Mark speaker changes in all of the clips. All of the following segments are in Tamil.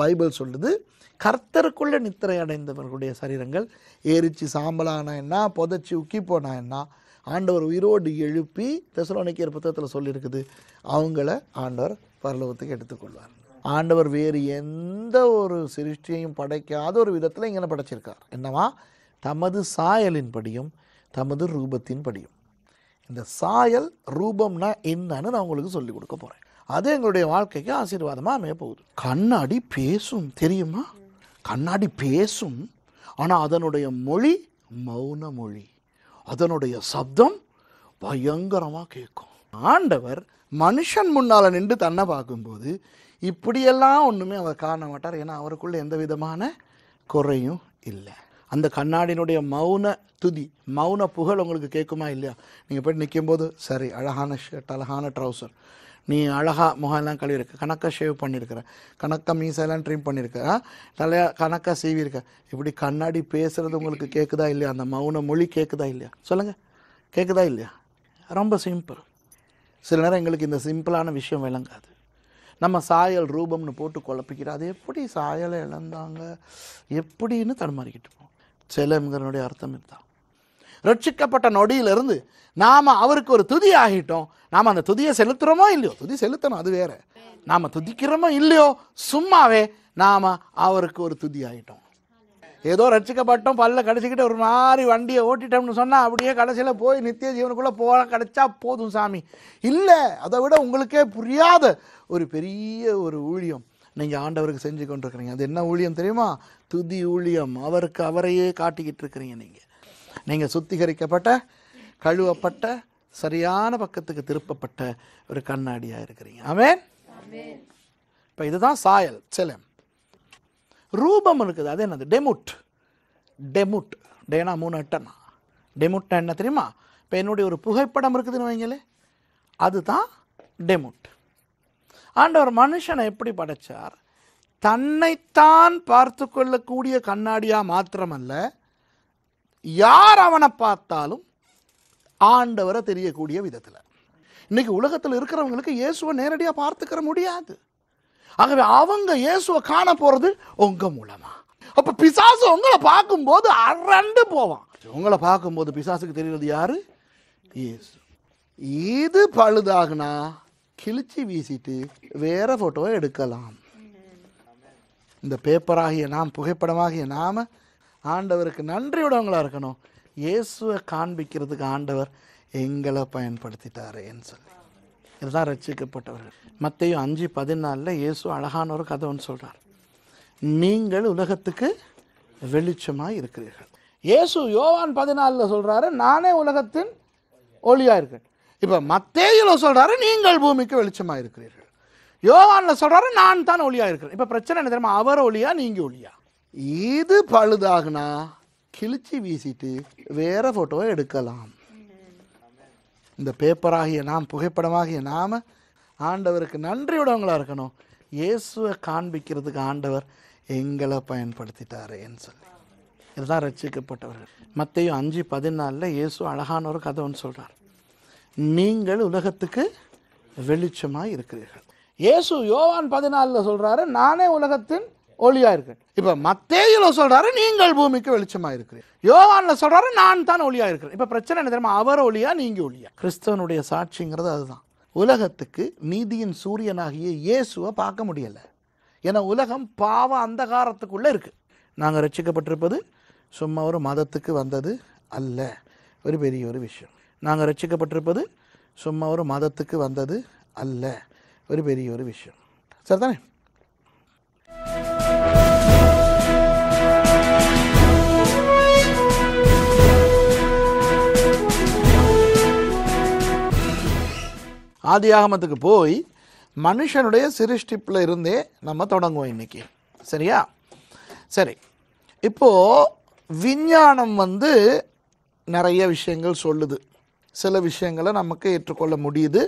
Speaker 1: பைபிள் சொல்லுது கர்த்தருக்குள்ள நித்திரை அடைந்தவர்களுடைய சரீரங்கள் எரிச்சு சாம்பலானா என்ன புதைச்சி உக்கி போனா என்ன ஆண்டவர் உயிரோடு எழுப்பி தெசலோனிக்கியர் புத்தகத்தில் சொல்லியிருக்குது அவங்கள ஆண்டவர் பரலோகத்துக்கு எடுத்துக்கொள்வார் ஆண்டவர் வேறு எந்த ஒரு சிருஷ்டியையும் படைக்காத ஒரு விதத்தில் இங்கே படைச்சிருக்கார் என்னவா தமது சாயலின்படியும் தமது ரூபத்தின்படியும் இந்த சாயல் ரூபம்னா என்னன்னு நான் உங்களுக்கு சொல்லிக் கொடுக்க போகிறேன் அது எங்களுடைய வாழ்க்கைக்கு ஆசீர்வாதமாக போகுது கண்ணாடி பேசும் தெரியுமா கண்ணாடி பேசும் ஆனால் அதனுடைய மொழி மௌன மொழி அதனுடைய சப்தம் பயங்கரமாக கேட்கும் ஆண்டவர் மனுஷன் முன்னால் நின்று தன்னை பார்க்கும்போது இப்படியெல்லாம் ஒன்றுமே அவர் காண மாட்டார் ஏன்னா அவருக்குள்ளே எந்த விதமான குறையும் இல்லை அந்த கண்ணாடியினுடைய மௌன துதி மௌன புகழ் உங்களுக்கு கேட்குமா இல்லையா நீங்கள் போய் நிற்கும்போது சரி அழகான ஷர்ட் அழகான ட்ரௌசர் நீ அழகாக முகம்லாம் கழுவிருக்க கணக்க ஷேவ் பண்ணியிருக்கிற கணக்க மீசெல்லாம் ட்ரீம் பண்ணியிருக்க தலையா கணக்க சீவிருக்க இப்படி கண்ணாடி பேசுகிறது உங்களுக்கு கேட்குதா இல்லையா அந்த மௌன மொழி கேட்குதா இல்லையா சொல்லுங்கள் கேட்குதா இல்லையா ரொம்ப சிம்பிள் சில நேரம் எங்களுக்கு இந்த சிம்பிளான விஷயம் விளங்காது நம்ம சாயல் ரூபம்னு போட்டு குழப்பிக்கிறோம் அது எப்படி சாயலை இழந்தாங்க எப்படின்னு தடுமாறிக்கிட்டு போகும் செலம்ங்கிறனுடைய அர்த்தம் இதுதான் ரட்சிக்கப்பட்ட நொடியிலிருந்து நாம் அவருக்கு ஒரு துதி ஆகிட்டோம் நாம் அந்த துதியை செலுத்துகிறோமோ இல்லையோ துதி செலுத்தணும் அது வேறு நாம் துதிக்கிறோமோ இல்லையோ சும்மாவே நாம் அவருக்கு ஒரு துதி ஆகிட்டோம் ஏதோ ரட்சிக்கப்பட்டோம் பல்ல கடைச்சிக்கிட்டு ஒரு மாதிரி வண்டியை ஓட்டிட்டோம்னு சொன்னால் அப்படியே கடைசியில் போய் நித்திய ஜீவனுக்குள்ளே போக கிடச்சா போதும் சாமி இல்லை அதை விட உங்களுக்கே புரியாத ஒரு பெரிய ஒரு ஊழியம் நீங்கள் ஆண்டவருக்கு செஞ்சு கொண்டிருக்கிறீங்க அது என்ன ஊழியம் தெரியுமா துதி ஊழியம் அவருக்கு அவரையே காட்டிக்கிட்டு இருக்கிறீங்க நீங்கள் நீங்கள் சுத்திகரிக்கப்பட்ட கழுவப்பட்ட சரியான பக்கத்துக்கு திருப்பப்பட்ட ஒரு கண்ணாடியாக இருக்கிறீங்க ஆமேன் இப்போ இதுதான் சாயல் செலம் ரூபம் இருக்குது அது என்னது டெமுட் டெமுட் டேனா மூணு எட்டனா டெமுட்னா என்ன தெரியுமா இப்போ என்னுடைய ஒரு புகைப்படம் இருக்குதுன்னு வைங்களே அதுதான் டெமுட் ஆண்டவர் மனுஷனை எப்படி படைச்சார் தன்னைத்தான் பார்த்து கொள்ளக்கூடிய கண்ணாடியாக மாத்திரமல்ல யார் அவனை பார்த்தாலும் ஆண்டவரை தெரியக்கூடிய விதத்தில் இன்னைக்கு உலகத்தில் இருக்கிறவங்களுக்கு இயேசுவை நேரடியாக பார்த்துக்கிற முடியாது ஆகவே அவங்க இயேசுவை காண போகிறது உங்கள் மூலமாக அப்போ பிசாசு உங்களை பார்க்கும்போது அரண்டு போவான் உங்களை பார்க்கும்போது பிசாசுக்கு தெரிகிறது யாரு இயேசு இது பழுதாகுனா கிழிச்சு வீசிட்டு வேற ஃபோட்டோவை எடுக்கலாம் இந்த பேப்பராகிய நாம் புகைப்படமாகிய நாம் ஆண்டவருக்கு நன்றியுடவங்களாக இருக்கணும் இயேசுவை காண்பிக்கிறதுக்கு ஆண்டவர் எங்களை பயன்படுத்திட்டாரேன்னு சொல்லி இதுதான் ரசிக்கப்பட்டவர்கள் மத்தையும் அஞ்சு பதினாலில் இயேசு அழகான ஒரு கதவுன்னு சொல்கிறார் நீங்கள் உலகத்துக்கு வெளிச்சமாக இருக்கிறீர்கள் இயேசு யோவான் பதினாலில் சொல்கிறாரு நானே உலகத்தின் ஒளியாக இருக்கேன் இப்போ மத்தேயில் சொல்கிறாரு நீங்கள் பூமிக்கு வெளிச்சமாக இருக்கிறீர்கள் யோவானில் சொல்கிறாரு நான் தான் ஒளியாக இருக்கிறேன் இப்போ பிரச்சனை என்ன தெரியுமா அவர் ஒளியா நீங்கள் ஒளியா இது பழுதாகுனா கிழிச்சு வீசிட்டு வேற போட்டோவை எடுக்கலாம் இந்த பேப்பராகிய நாம் புகைப்படமாகிய நாம் ஆண்டவருக்கு உடவங்களா இருக்கணும் இயேசுவை காண்பிக்கிறதுக்கு ஆண்டவர் எங்களை பயன்படுத்திட்டாரேன்னு சொல்லி இதுதான் ரசிக்கப்பட்டவர்கள் மத்தையும் அஞ்சு பதினாலில் இயேசு அழகான ஒரு கதைன்னு ஒன்று சொல்கிறார் நீங்கள் உலகத்துக்கு வெளிச்சமாக இருக்கிறீர்கள் இயேசு யோவான் பதினாலில் சொல்கிறாரு நானே உலகத்தின் ஒளியாக இருக்கு இப்போ மத்தேயில் சொல்கிறாரு நீங்கள் பூமிக்கு வெளிச்சமாக இருக்கிறேன் யோகானில் சொல்கிறாரு நான் தான் ஒளியாக இருக்கிறேன் இப்போ பிரச்சனை என்ன தெரியுமா அவர் ஒளியா நீங்க ஒளியா கிறிஸ்தவனுடைய சாட்சிங்கிறது அதுதான் உலகத்துக்கு நீதியின் சூரியனாகிய இயேசுவை பார்க்க முடியலை ஏன்னா உலகம் பாவ அந்தகாரத்துக்குள்ளே இருக்குது நாங்கள் ரசிக்கப்பட்டிருப்பது சும்மா ஒரு மதத்துக்கு வந்தது அல்ல ஒரு பெரிய ஒரு விஷயம் நாங்கள் ரசிக்கப்பட்டிருப்பது சும்மா ஒரு மதத்துக்கு வந்தது அல்ல ஒரு பெரிய ஒரு விஷயம் சரிதானே ஆதியாகமத்துக்கு போய் மனுஷனுடைய சிருஷ்டிப்பில் இருந்தே நம்ம தொடங்குவோம் இன்றைக்கி சரியா சரி இப்போது விஞ்ஞானம் வந்து நிறைய விஷயங்கள் சொல்லுது சில விஷயங்களை நமக்கு ஏற்றுக்கொள்ள முடியுது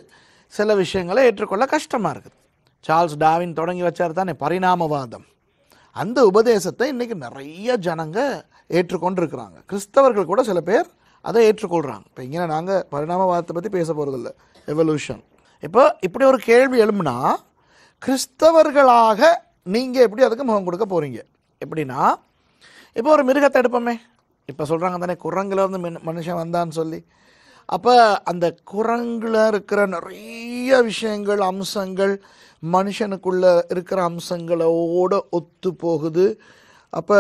Speaker 1: சில விஷயங்களை ஏற்றுக்கொள்ள கஷ்டமாக இருக்குது சார்ல்ஸ் டாவின் தொடங்கி வச்சார் தானே பரிணாமவாதம் அந்த உபதேசத்தை இன்றைக்கி நிறைய ஜனங்க இருக்கிறாங்க கிறிஸ்தவர்கள் கூட சில பேர் அதை ஏற்றுக்கொள்கிறாங்க இப்போ இங்கே நாங்கள் பரிணாமவாதத்தை பற்றி பேச போகிறதில்ல எவல்யூஷன் இப்போ இப்படி ஒரு கேள்வி எழும்புனா கிறிஸ்தவர்களாக நீங்கள் எப்படி அதுக்கு முகம் கொடுக்க போகிறீங்க எப்படின்னா இப்போ ஒரு மிருகத்தை எடுப்போமே இப்போ சொல்கிறாங்க தானே குரங்கில் வந்து மனுஷன் வந்தான்னு சொல்லி அப்போ அந்த குரங்கில் இருக்கிற நிறைய விஷயங்கள் அம்சங்கள் மனுஷனுக்குள்ளே இருக்கிற அம்சங்களோடு ஒத்து போகுது அப்போ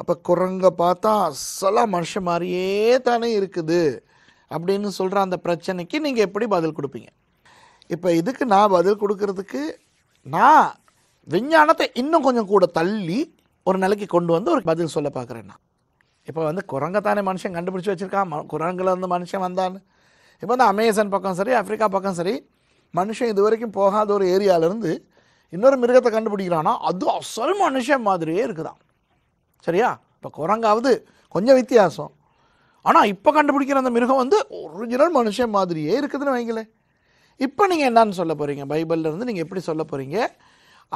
Speaker 1: அப்போ குரங்கை பார்த்தா அசலாக மனுஷன் மாதிரியே தானே இருக்குது அப்படின்னு சொல்கிற அந்த பிரச்சனைக்கு நீங்கள் எப்படி பதில் கொடுப்பீங்க இப்போ இதுக்கு நான் பதில் கொடுக்கறதுக்கு நான் விஞ்ஞானத்தை இன்னும் கொஞ்சம் கூட தள்ளி ஒரு நிலைக்கு கொண்டு வந்து ஒரு பதில் சொல்ல பார்க்குறேன் நான் இப்போ வந்து குரங்கத்தானே மனுஷன் கண்டுபிடிச்சி வச்சுருக்கான் குரங்கில் வந்து மனுஷன் வந்தான்னு இப்போ வந்து அமேசான் பக்கம் சரி ஆஃப்ரிக்கா பக்கம் சரி மனுஷன் இது வரைக்கும் போகாத ஒரு ஏரியாவிலேருந்து இன்னொரு மிருகத்தை கண்டுபிடிக்கிறானா அது அசல் மனுஷன் மாதிரியே இருக்குதான் சரியா இப்போ குரங்காவது கொஞ்சம் வித்தியாசம் ஆனால் இப்போ கண்டுபிடிக்கிற அந்த மிருகம் வந்து ஒரிஜினல் மனுஷன் மாதிரியே இருக்குதுன்னு வைங்களேன் இப்போ நீங்கள் என்னன்னு சொல்ல போகிறீங்க பைபிள்லேருந்து நீங்கள் எப்படி சொல்ல போகிறீங்க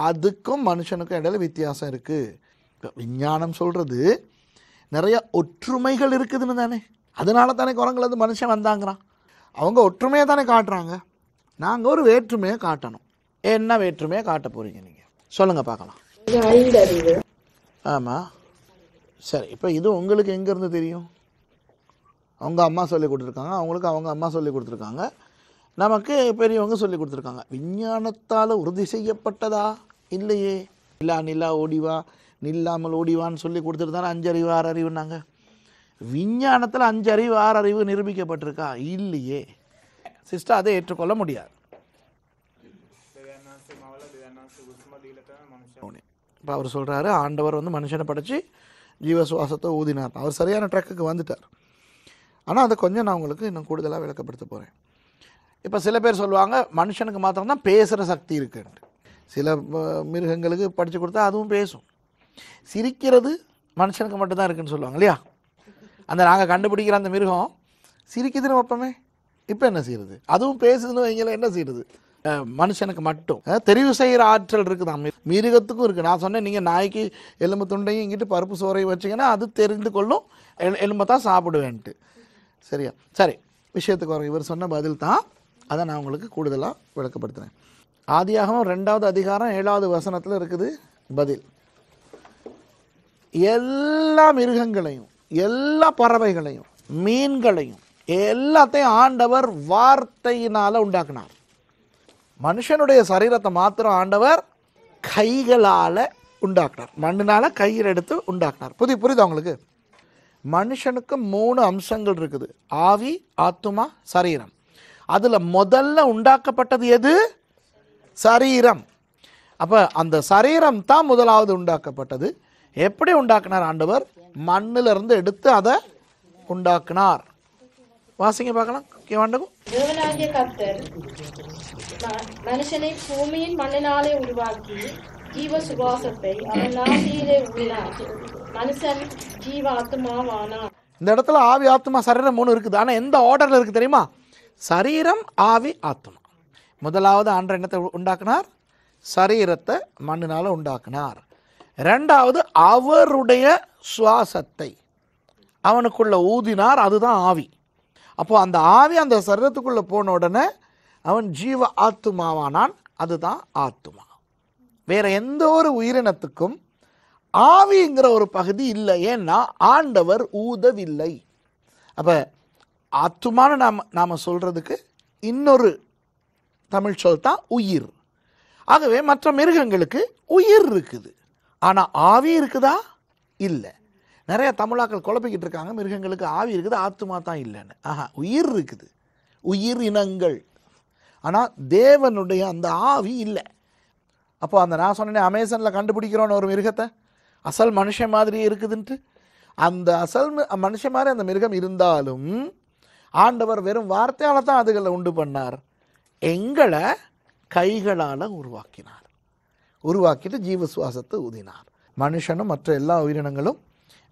Speaker 1: அதுக்கும் மனுஷனுக்கும் இடையில வித்தியாசம் இருக்குது விஞ்ஞானம் சொல்கிறது நிறையா ஒற்றுமைகள் இருக்குதுன்னு தானே அதனால தானே வந்து மனுஷன் வந்தாங்கிறான் அவங்க ஒற்றுமையை தானே காட்டுறாங்க நாங்கள் ஒரு வேற்றுமையை காட்டணும் என்ன வேற்றுமையை காட்ட போகிறீங்க நீங்கள் சொல்லுங்கள் பார்க்கலாம் ஆமாம் சரி இப்போ இது உங்களுக்கு எங்கேருந்து தெரியும் அவங்க அம்மா சொல்லி கொடுத்துருக்காங்க அவங்களுக்கு அவங்க அம்மா சொல்லி கொடுத்துருக்காங்க நமக்கு பெரியவங்க சொல்லி கொடுத்துருக்காங்க விஞ்ஞானத்தால் உறுதி செய்யப்பட்டதா இல்லையே நிலா நிலா ஓடிவா நில்லாமல் ஓடிவான்னு சொல்லி கொடுத்துட்டு தானே அஞ்சறிவு ஆறறிவுனாங்க விஞ்ஞானத்தில் அஞ்சறிவு ஆறறிவு நிரூபிக்கப்பட்டிருக்கா இல்லையே சிஸ்டர் அதை ஏற்றுக்கொள்ள முடியாது இப்போ அவர் சொல்கிறாரு ஆண்டவர் வந்து மனுஷனை ஜீவ ஜீவசுவாசத்தை ஊதினார் அவர் சரியான ட்ரக்குக்கு வந்துட்டார் ஆனால் அதை கொஞ்சம் நான் உங்களுக்கு இன்னும் கூடுதலாக விளக்கப்படுத்த போகிறேன் இப்போ சில பேர் சொல்லுவாங்க மனுஷனுக்கு மாத்திரம்தான் பேசுகிற சக்தி இருக்குன்ட்டு சில மிருகங்களுக்கு படித்து கொடுத்தா அதுவும் பேசும் சிரிக்கிறது மனுஷனுக்கு மட்டும்தான் இருக்குன்னு சொல்லுவாங்க இல்லையா அந்த நாங்கள் கண்டுபிடிக்கிற அந்த மிருகம் சிரிக்குதுன்னு வைப்போமே இப்போ என்ன செய்யுது அதுவும் பேசுதுன்னு வைங்கள என்ன செய்யுது மனுஷனுக்கு மட்டும் தெரிவு செய்கிற ஆற்றல் இருக்குதான் மிருகத்துக்கும் இருக்குது நான் சொன்னேன் நீங்கள் நாய்க்கு எலும்பு துண்டையும் இங்கிட்டு பருப்பு சோறையும் வச்சிங்கன்னா அது தெரிந்து கொள்ளும் எலும்பை தான் சாப்பிடுவேன்ட்டு சரியா சரி விஷயத்துக்கு வரும் இவர் சொன்ன பதில் தான் அதை நான் உங்களுக்கு கூடுதலாக விளக்கப்படுத்துகிறேன் ஆதியாகவும் ரெண்டாவது அதிகாரம் ஏழாவது வசனத்தில் இருக்குது பதில் எல்லா மிருகங்களையும் எல்லா பறவைகளையும் மீன்களையும் எல்லாத்தையும் ஆண்டவர் வார்த்தையினால் உண்டாக்குனார் மனுஷனுடைய சரீரத்தை மாத்திரம் ஆண்டவர் கைகளால் உண்டாக்குனார் மண்ணினால் கையில் எடுத்து உண்டாக்குனார் புதி புரியுது அவங்களுக்கு மனுஷனுக்கு மூணு அம்சங்கள் இருக்குது ஆவி ஆத்துமா சரீரம் அதில் முதல்ல உண்டாக்கப்பட்டது எது சரீரம் அப்போ அந்த சரீரம் தான் முதலாவது உண்டாக்கப்பட்டது எப்படி உண்டாக்குனார் ஆண்டவர் மண்ணிலிருந்து எடுத்து அதை உண்டாக்குனார் வாசிங்க பார்க்கலாம் மனுஷனை பூமியின் மண்ணினாலே உருவாக்கி ஜீவ சுவாசத்தை அவன் ஆசியிலே மனுஷன் ஜீவ இந்த இடத்துல ஆவி ஆத்மா சரீரம் மூணு இருக்குது ஆனால் எந்த ஆர்டரில் இருக்குது தெரியுமா சரீரம் ஆவி ஆத்மா முதலாவது அன்ற என்னத்தை உண்டாக்குனார் சரீரத்தை மண்ணினால் உண்டாக்குனார் ரெண்டாவது அவருடைய சுவாசத்தை அவனுக்குள்ள ஊதினார் அதுதான் ஆவி அப்போது அந்த ஆவி அந்த சரீரத்துக்குள்ளே போன உடனே அவன் ஜீவ ஆத்துமாவானான் அதுதான் ஆத்துமா வேற எந்த ஒரு உயிரினத்துக்கும் ஆவிங்கிற ஒரு பகுதி இல்லை ஏன்னா ஆண்டவர் ஊதவில்லை அப்போ ஆத்துமான நாம் நாம் சொல்கிறதுக்கு இன்னொரு தமிழ் சொல் தான் உயிர் ஆகவே மற்ற மிருகங்களுக்கு உயிர் இருக்குது ஆனால் ஆவி இருக்குதா இல்லை நிறைய தமிழாக்கள் குழப்பிக்கிட்டு இருக்காங்க மிருகங்களுக்கு ஆவி இருக்குது ஆத்துமா தான் இல்லைன்னு ஆஹா உயிர் இருக்குது உயிர் இனங்கள் ஆனால் தேவனுடைய அந்த ஆவி இல்லை அப்போ அந்த நான் சொன்னேன் அமேசானில் கண்டுபிடிக்கிறோன்னு ஒரு மிருகத்தை அசல் மனுஷன் மாதிரி இருக்குதுன்ட்டு அந்த அசல் மனுஷன் மாதிரி அந்த மிருகம் இருந்தாலும் ஆண்டவர் வெறும் வார்த்தையால் தான் அதுகளை உண்டு பண்ணார் எங்களை கைகளால் உருவாக்கினார் உருவாக்கிட்டு ஜீவ சுவாசத்தை ஊதினார் மனுஷனும் மற்ற எல்லா உயிரினங்களும்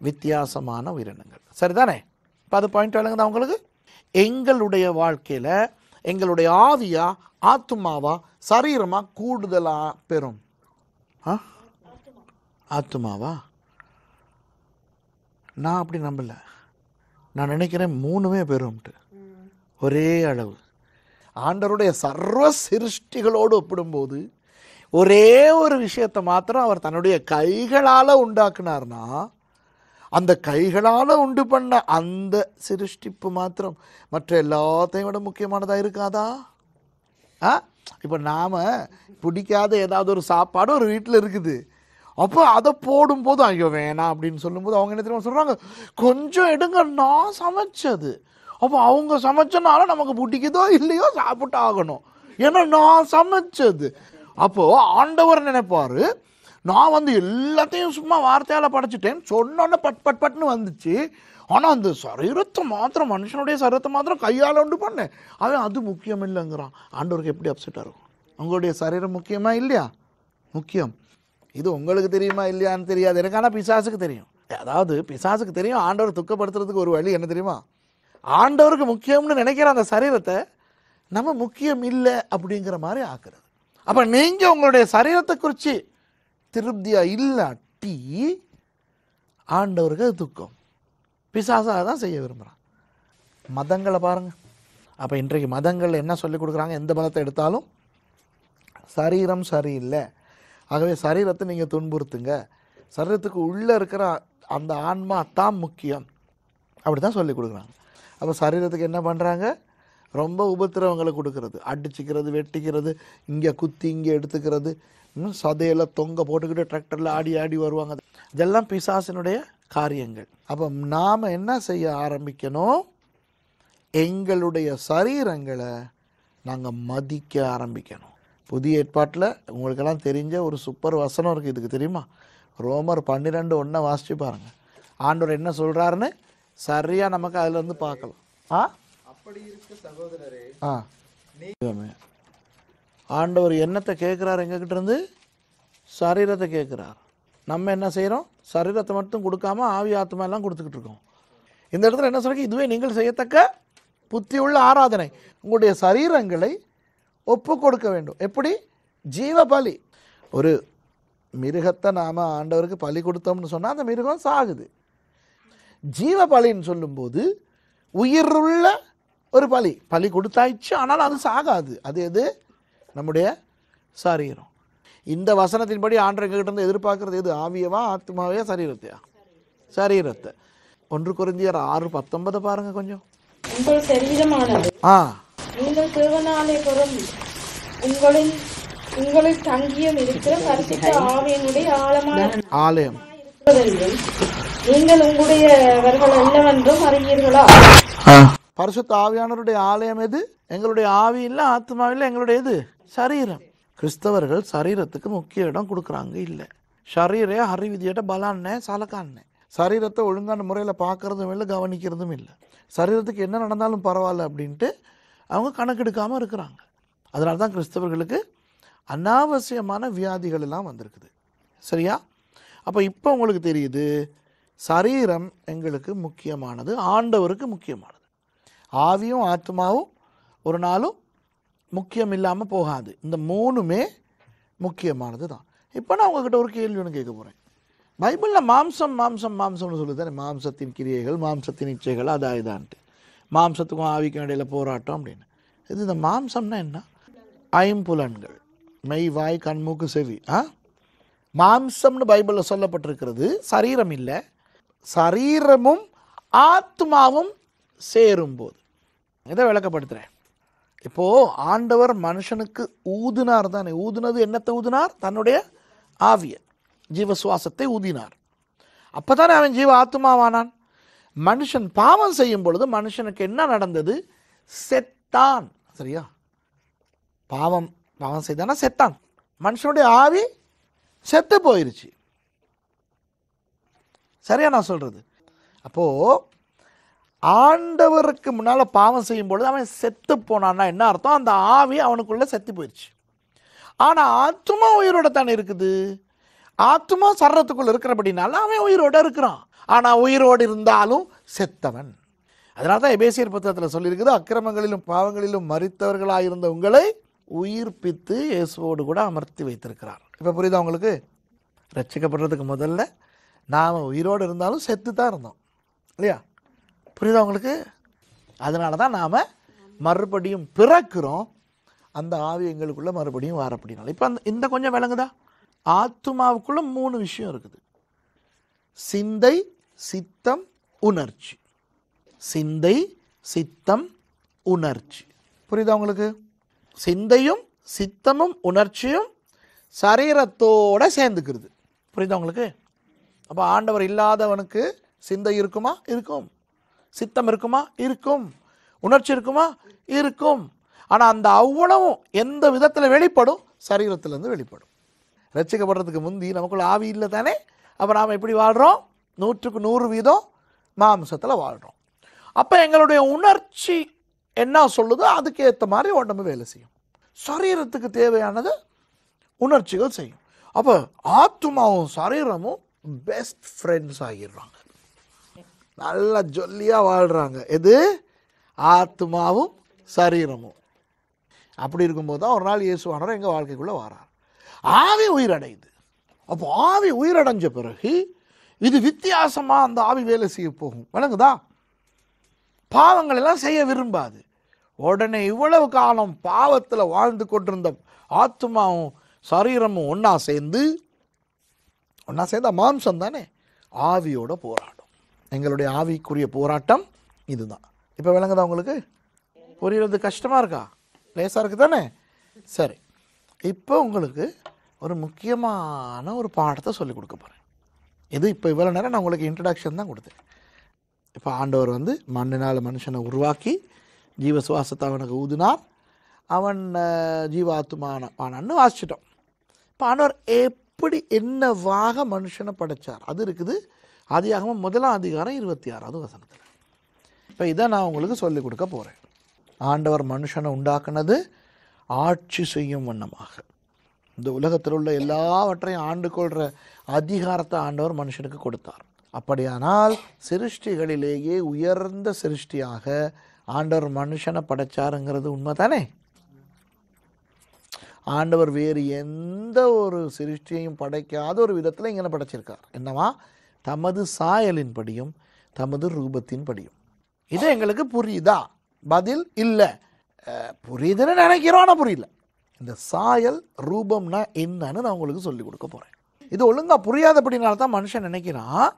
Speaker 1: வித்தியாசமான உயிரினங்கள் சரிதானே இப்போ அது பாயிண்ட் விளங்குதா உங்களுக்கு எங்களுடைய வாழ்க்கையில் எங்களுடைய ஆவியா ஆத்துமாவா சரீரமா கூடுதலா பெறும் ஆத்துமாவா நான் அப்படி நம்பல நான் நினைக்கிறேன் மூணுமே பெறும்ட்டு ஒரே அளவு ஆண்டருடைய சர்வ சிருஷ்டிகளோடு ஒப்பிடும்போது ஒரே ஒரு விஷயத்தை மாத்திரம் அவர் தன்னுடைய கைகளால் உண்டாக்குனார்னா அந்த கைகளால் உண்டு பண்ண அந்த சிருஷ்டிப்பு மாத்திரம் மற்ற எல்லாத்தையும் விட முக்கியமானதாக இருக்காதா ஆ இப்போ நாம் பிடிக்காத ஏதாவது ஒரு சாப்பாடு ஒரு வீட்டில் இருக்குது அப்போ அதை போடும்போது ஐயோ வேணாம் அப்படின்னு சொல்லும்போது அவங்க என்ன தெரியுமா சொல்கிறாங்க கொஞ்சம் எடுங்க நான் சமைச்சது அப்போ அவங்க சமைச்சனால நமக்கு பிடிக்குதோ இல்லையோ சாப்பிட்டு ஆகணும் ஏன்னா நான் சமைச்சது அப்போது ஆண்டவர் நினைப்பார் நான் வந்து எல்லாத்தையும் சும்மா வார்த்தையால் படைச்சிட்டேன் சொன்னோன்னே பட் பட் பட்னு வந்துச்சு ஆனால் அந்த சரீரத்தை மாத்திரம் மனுஷனுடைய சரீரத்தை மாத்திரம் கையால் உண்டு பண்ணேன் அவன் அது முக்கியம் இல்லைங்கிறான் ஆண்டவருக்கு எப்படி அப்செட்டாக இருக்கும் உங்களுடைய சரீரம் முக்கியமாக இல்லையா முக்கியம் இது உங்களுக்கு தெரியுமா இல்லையான்னு தெரியாது எனக்கு ஆனால் பிசாசுக்கு தெரியும் அதாவது பிசாசுக்கு தெரியும் ஆண்டவர் துக்கப்படுத்துறதுக்கு ஒரு வழி என்ன தெரியுமா ஆண்டவருக்கு முக்கியம்னு நினைக்கிற அந்த சரீரத்தை நம்ம முக்கியம் இல்லை அப்படிங்கிற மாதிரி ஆக்குறது அப்போ நீங்கள் உங்களுடைய சரீரத்தை குறித்து திருப்தியாக இல்லாட்டி ஆண்டவருக்கு அது துக்கம் பிசாசாக தான் செய்ய விரும்புகிறான் மதங்களை பாருங்கள் அப்போ இன்றைக்கு மதங்கள் என்ன சொல்லி கொடுக்குறாங்க எந்த மதத்தை எடுத்தாலும் சரீரம் சரியில்லை ஆகவே சரீரத்தை நீங்கள் துன்புறுத்துங்க சரீரத்துக்கு உள்ளே இருக்கிற அந்த ஆன்மா தான் முக்கியம் அப்படி தான் சொல்லி கொடுக்குறாங்க அப்போ சரீரத்துக்கு என்ன பண்ணுறாங்க ரொம்ப உபத்திரவங்களை கொடுக்கறது அடிச்சுக்கிறது வெட்டிக்கிறது இங்கே குத்தி இங்கே எடுத்துக்கிறது இன்னும் சதையில் தொங்க போட்டுக்கிட்டு டிராக்டரில் ஆடி ஆடி வருவாங்க இதெல்லாம் பிசாசினுடைய காரியங்கள் அப்போ நாம் என்ன செய்ய ஆரம்பிக்கணும் எங்களுடைய சரீரங்களை நாங்கள் மதிக்க ஆரம்பிக்கணும் புதிய ஏற்பாட்டில் உங்களுக்கெல்லாம் தெரிஞ்ச ஒரு சூப்பர் வசனம் இருக்குது இதுக்கு தெரியுமா ரோமர் பன்னிரெண்டு ஒன்றை வாசித்து பாருங்கள் ஆண்டவர் என்ன சொல்கிறாருன்னு சரியாக நமக்கு அதில் வந்து பார்க்கலாம் ஆ அப்படி இருக்க சகோதரரே ஆ ஆண்டவர் என்னத்தை கேட்குறார் எங்ககிட்ட இருந்து சரீரத்தை கேட்குறார் நம்ம என்ன செய்கிறோம் சரீரத்தை மட்டும் கொடுக்காம ஆவி ஆத்மா எல்லாம் கொடுத்துக்கிட்டு இருக்கோம் இந்த இடத்துல என்ன சொல்லுங்க இதுவே நீங்கள் செய்யத்தக்க புத்தி உள்ள ஆராதனை உங்களுடைய சரீரங்களை ஒப்பு கொடுக்க வேண்டும் எப்படி ஜீவ பலி ஒரு மிருகத்தை நாம் ஆண்டவருக்கு பலி கொடுத்தோம்னு சொன்னால் அந்த மிருகம் சாகுது ஜீவ பலின்னு சொல்லும்போது உயிருள்ள ஒரு பலி பலி கொடுத்தாயிச்சு ஆனால் அது சாகாது அது எது நம்முடைய சரீரம் இந்த வசனத்தின்படி ஆண்டவங்கிட்ட இருந்து எதிர்பார்க்கறது எது ஆவியவா ஆத்மாவையா சரீரத்தையா சரீரத்தை ஒன்று குறைந்தியர் ஆறு பத்தொன்பது பாருங்க கொஞ்சம் ஆ நீங்கள் பெறும் உங்களின் உங்களில் தங்கியும் இருக்கிற பரிசுத்த ஆவியனுடைய ஆழமான ஆலயம் நீங்கள் உங்களுடையவர்கள் என்னவென்றும் அறிவீர்களா பரிசுத்த ஆவியானவருடைய ஆலயம் எது எங்களுடைய ஆவி இல்லை இல்ல எங்களுடைய இது சரீரம் கிறிஸ்தவர்கள் சரீரத்துக்கு முக்கிய இடம் கொடுக்குறாங்க இல்லை ஷரீரே அறிவிதியிட்ட பலான்ன சலக்கான்ன சரீரத்தை ஒழுங்கான முறையில் பார்க்குறதும் இல்லை கவனிக்கிறதும் இல்லை சரீரத்துக்கு என்ன நடந்தாலும் பரவாயில்ல அப்படின்ட்டு அவங்க கணக்கெடுக்காமல் இருக்கிறாங்க அதனால தான் கிறிஸ்தவர்களுக்கு அனாவசியமான வியாதிகள் எல்லாம் வந்திருக்குது சரியா அப்போ இப்போ உங்களுக்கு தெரியுது சரீரம் எங்களுக்கு முக்கியமானது ஆண்டவருக்கு முக்கியமானது ஆவியும் ஆத்மாவும் ஒரு நாளும் முக்கியம் இல்லாமல் போகாது இந்த மூணுமே முக்கியமானது தான் இப்போ நான் உங்ககிட்ட ஒரு கேள்வி ஒன்று கேட்க போகிறேன் பைபிளில் மாம்சம் மாம்சம் மாம்சம்னு சொல்லுதானே மாம்சத்தின் கிரியைகள் மாம்சத்தின் இச்சைகள் அதான் இதான்ட்டு மாம்சத்துக்கும் ஆவிக்கும் இடையில் போராட்டம் அப்படின்னு இது இந்த மாம்சம்னா என்ன ஐம்புலன்கள் மெய் வாய் கண்மூக்கு செவி ஆ மாம்சம்னு பைபிளில் சொல்லப்பட்டிருக்கிறது சரீரம் இல்லை சரீரமும் ஆத்மாவும் சேரும்போது இதை விளக்கப்படுத்துகிறேன் இப்போ ஆண்டவர் மனுஷனுக்கு ஊதினார் தானே ஊதுனது என்னத்தை ஊதினார் தன்னுடைய ஆவிய ஜீவசுவாசத்தை ஊதினார் அப்பதானே அவன் ஜீவ ஆத்மாவானான் மனுஷன் பாவம் செய்யும் பொழுது மனுஷனுக்கு என்ன நடந்தது செத்தான் சரியா பாவம் பாவம் செய்தானா செத்தான் மனுஷனுடைய ஆவி செத்து போயிருச்சு சரியா நான் சொல்கிறது அப்போது ஆண்டவருக்கு முன்னால் பாவம் செய்யும் பொழுது அவன் செத்து போனான்னா என்ன அர்த்தம் அந்த ஆவி அவனுக்குள்ளே செத்து போயிடுச்சு ஆனால் ஆத்மா உயிரோட தானே இருக்குது ஆத்மா சர்றத்துக்குள்ளே இருக்கிறபடினால அவன் உயிரோட இருக்கிறான் ஆனால் உயிரோடு இருந்தாலும் செத்தவன் அதனால தான் எபேசியர் புத்தகத்தில் சொல்லியிருக்குது அக்கிரமங்களிலும் பாவங்களிலும் மறித்தவர்களாக இருந்த உங்களை உயிர்ப்பித்து இயேசுவோடு கூட அமர்த்தி வைத்திருக்கிறார் இப்போ புரியுதா உங்களுக்கு ரட்சிக்கப்படுறதுக்கு முதல்ல நாம் உயிரோடு இருந்தாலும் செத்து தான் இருந்தோம் இல்லையா புரியுதா உங்களுக்கு அதனால தான் நாம் மறுபடியும் பிறக்கிறோம் அந்த ஆவி எங்களுக்குள்ளே மறுபடியும் வரப்படினால இப்போ அந்த இந்த கொஞ்சம் விளங்குதா ஆத்மாவுக்குள்ள மூணு விஷயம் இருக்குது சிந்தை சித்தம் உணர்ச்சி சிந்தை சித்தம் உணர்ச்சி புரியுதா உங்களுக்கு சிந்தையும் சித்தமும் உணர்ச்சியும் சரீரத்தோட சேர்ந்துக்கிறது புரியுதா உங்களுக்கு அப்போ ஆண்டவர் இல்லாதவனுக்கு சிந்தை இருக்குமா இருக்கும் சித்தம் இருக்குமா இருக்கும் உணர்ச்சி இருக்குமா இருக்கும் ஆனால் அந்த அவ்வளவும் எந்த விதத்தில் வெளிப்படும் சரீரத்திலேருந்து வெளிப்படும் ரசிக்கப்படுறதுக்கு முந்தி நமக்குள்ள ஆவி இல்லை தானே அப்போ நாம் எப்படி வாழ்கிறோம் நூற்றுக்கு நூறு வீதம் மாம்சத்தில் வாழ்கிறோம் அப்போ எங்களுடைய உணர்ச்சி என்ன சொல்லுதோ அதுக்கு ஏற்ற மாதிரி உடம்பு வேலை செய்யும் சரீரத்துக்கு தேவையானது உணர்ச்சிகள் செய்யும் அப்போ ஆத்மாவும் சரீரமும் பெஸ்ட் ஃப்ரெண்ட்ஸ் ஆகிடுறாங்க நல்லா ஜொல்லியாக வாழ்கிறாங்க எது ஆத்மாவும் சரீரமும் அப்படி இருக்கும்போது தான் ஒரு நாள் இயேசுவானவர் எங்கள் வாழ்க்கைக்குள்ளே வரார் ஆவி உயிரடையுது அப்போ ஆவி உயிரடைஞ்ச பிறகு இது வித்தியாசமாக அந்த ஆவி வேலை செய்ய போகும் விளங்குதா பாவங்கள் எல்லாம் செய்ய விரும்பாது உடனே இவ்வளவு காலம் பாவத்தில் வாழ்ந்து கொண்டிருந்த ஆத்மாவும் சரீரமும் ஒன்றா சேர்ந்து ஒன்றா சேர்ந்த மாம்சம் தானே ஆவியோட போராடும் எங்களுடைய ஆவிக்குரிய போராட்டம் இதுதான் இப்போ விளங்குதா உங்களுக்கு புரியுறது கஷ்டமாக இருக்கா லேசாக இருக்குது தானே சரி இப்போ உங்களுக்கு ஒரு முக்கியமான ஒரு பாடத்தை சொல்லிக் கொடுக்க போகிறேன் இது இப்போ இவ்வளோ நேரம் நான் உங்களுக்கு இன்ட்ரடக்ஷன் தான் கொடுத்தேன் இப்போ ஆண்டவர் வந்து மண்ணினால் மனுஷனை உருவாக்கி ஜீவ சுவாசத்தை அவனுக்கு ஊதினார் அவன் ஜீவாத்துமான பானான்னு வாசிச்சிட்டோம் இப்போ ஆண்டவர் எப்படி என்னவாக மனுஷனை படைத்தார் அது இருக்குது ஆதியாகமும் முதலாம் அதிகாரம் இருபத்தி ஆறாவது வசனத்தில் இப்போ இதை நான் உங்களுக்கு சொல்லிக் கொடுக்க போகிறேன் ஆண்டவர் மனுஷனை உண்டாக்குனது ஆட்சி செய்யும் வண்ணமாக இந்த உலகத்தில் உள்ள எல்லாவற்றையும் ஆண்டு கொள்கிற அதிகாரத்தை ஆண்டவர் மனுஷனுக்கு கொடுத்தார் அப்படியானால் சிருஷ்டிகளிலேயே உயர்ந்த சிருஷ்டியாக ஆண்டவர் மனுஷனை படைச்சாருங்கிறது உண்மை தானே ஆண்டவர் வேறு எந்த ஒரு சிருஷ்டியையும் படைக்காத ஒரு விதத்தில் இங்கே படைச்சிருக்கார் என்னவா தமது சாயலின்படியும் தமது ரூபத்தின்படியும் இது எங்களுக்கு புரியுதா பதில் இல்லை புரியுதுன்னு நினைக்கிறோம் ஆனால் புரியல இந்த சாயல் ரூபம்னா என்னன்னு நான் உங்களுக்கு சொல்லி கொடுக்க போகிறேன் இது ஒழுங்காக புரியாதபடினால தான் மனுஷன் நினைக்கிறான்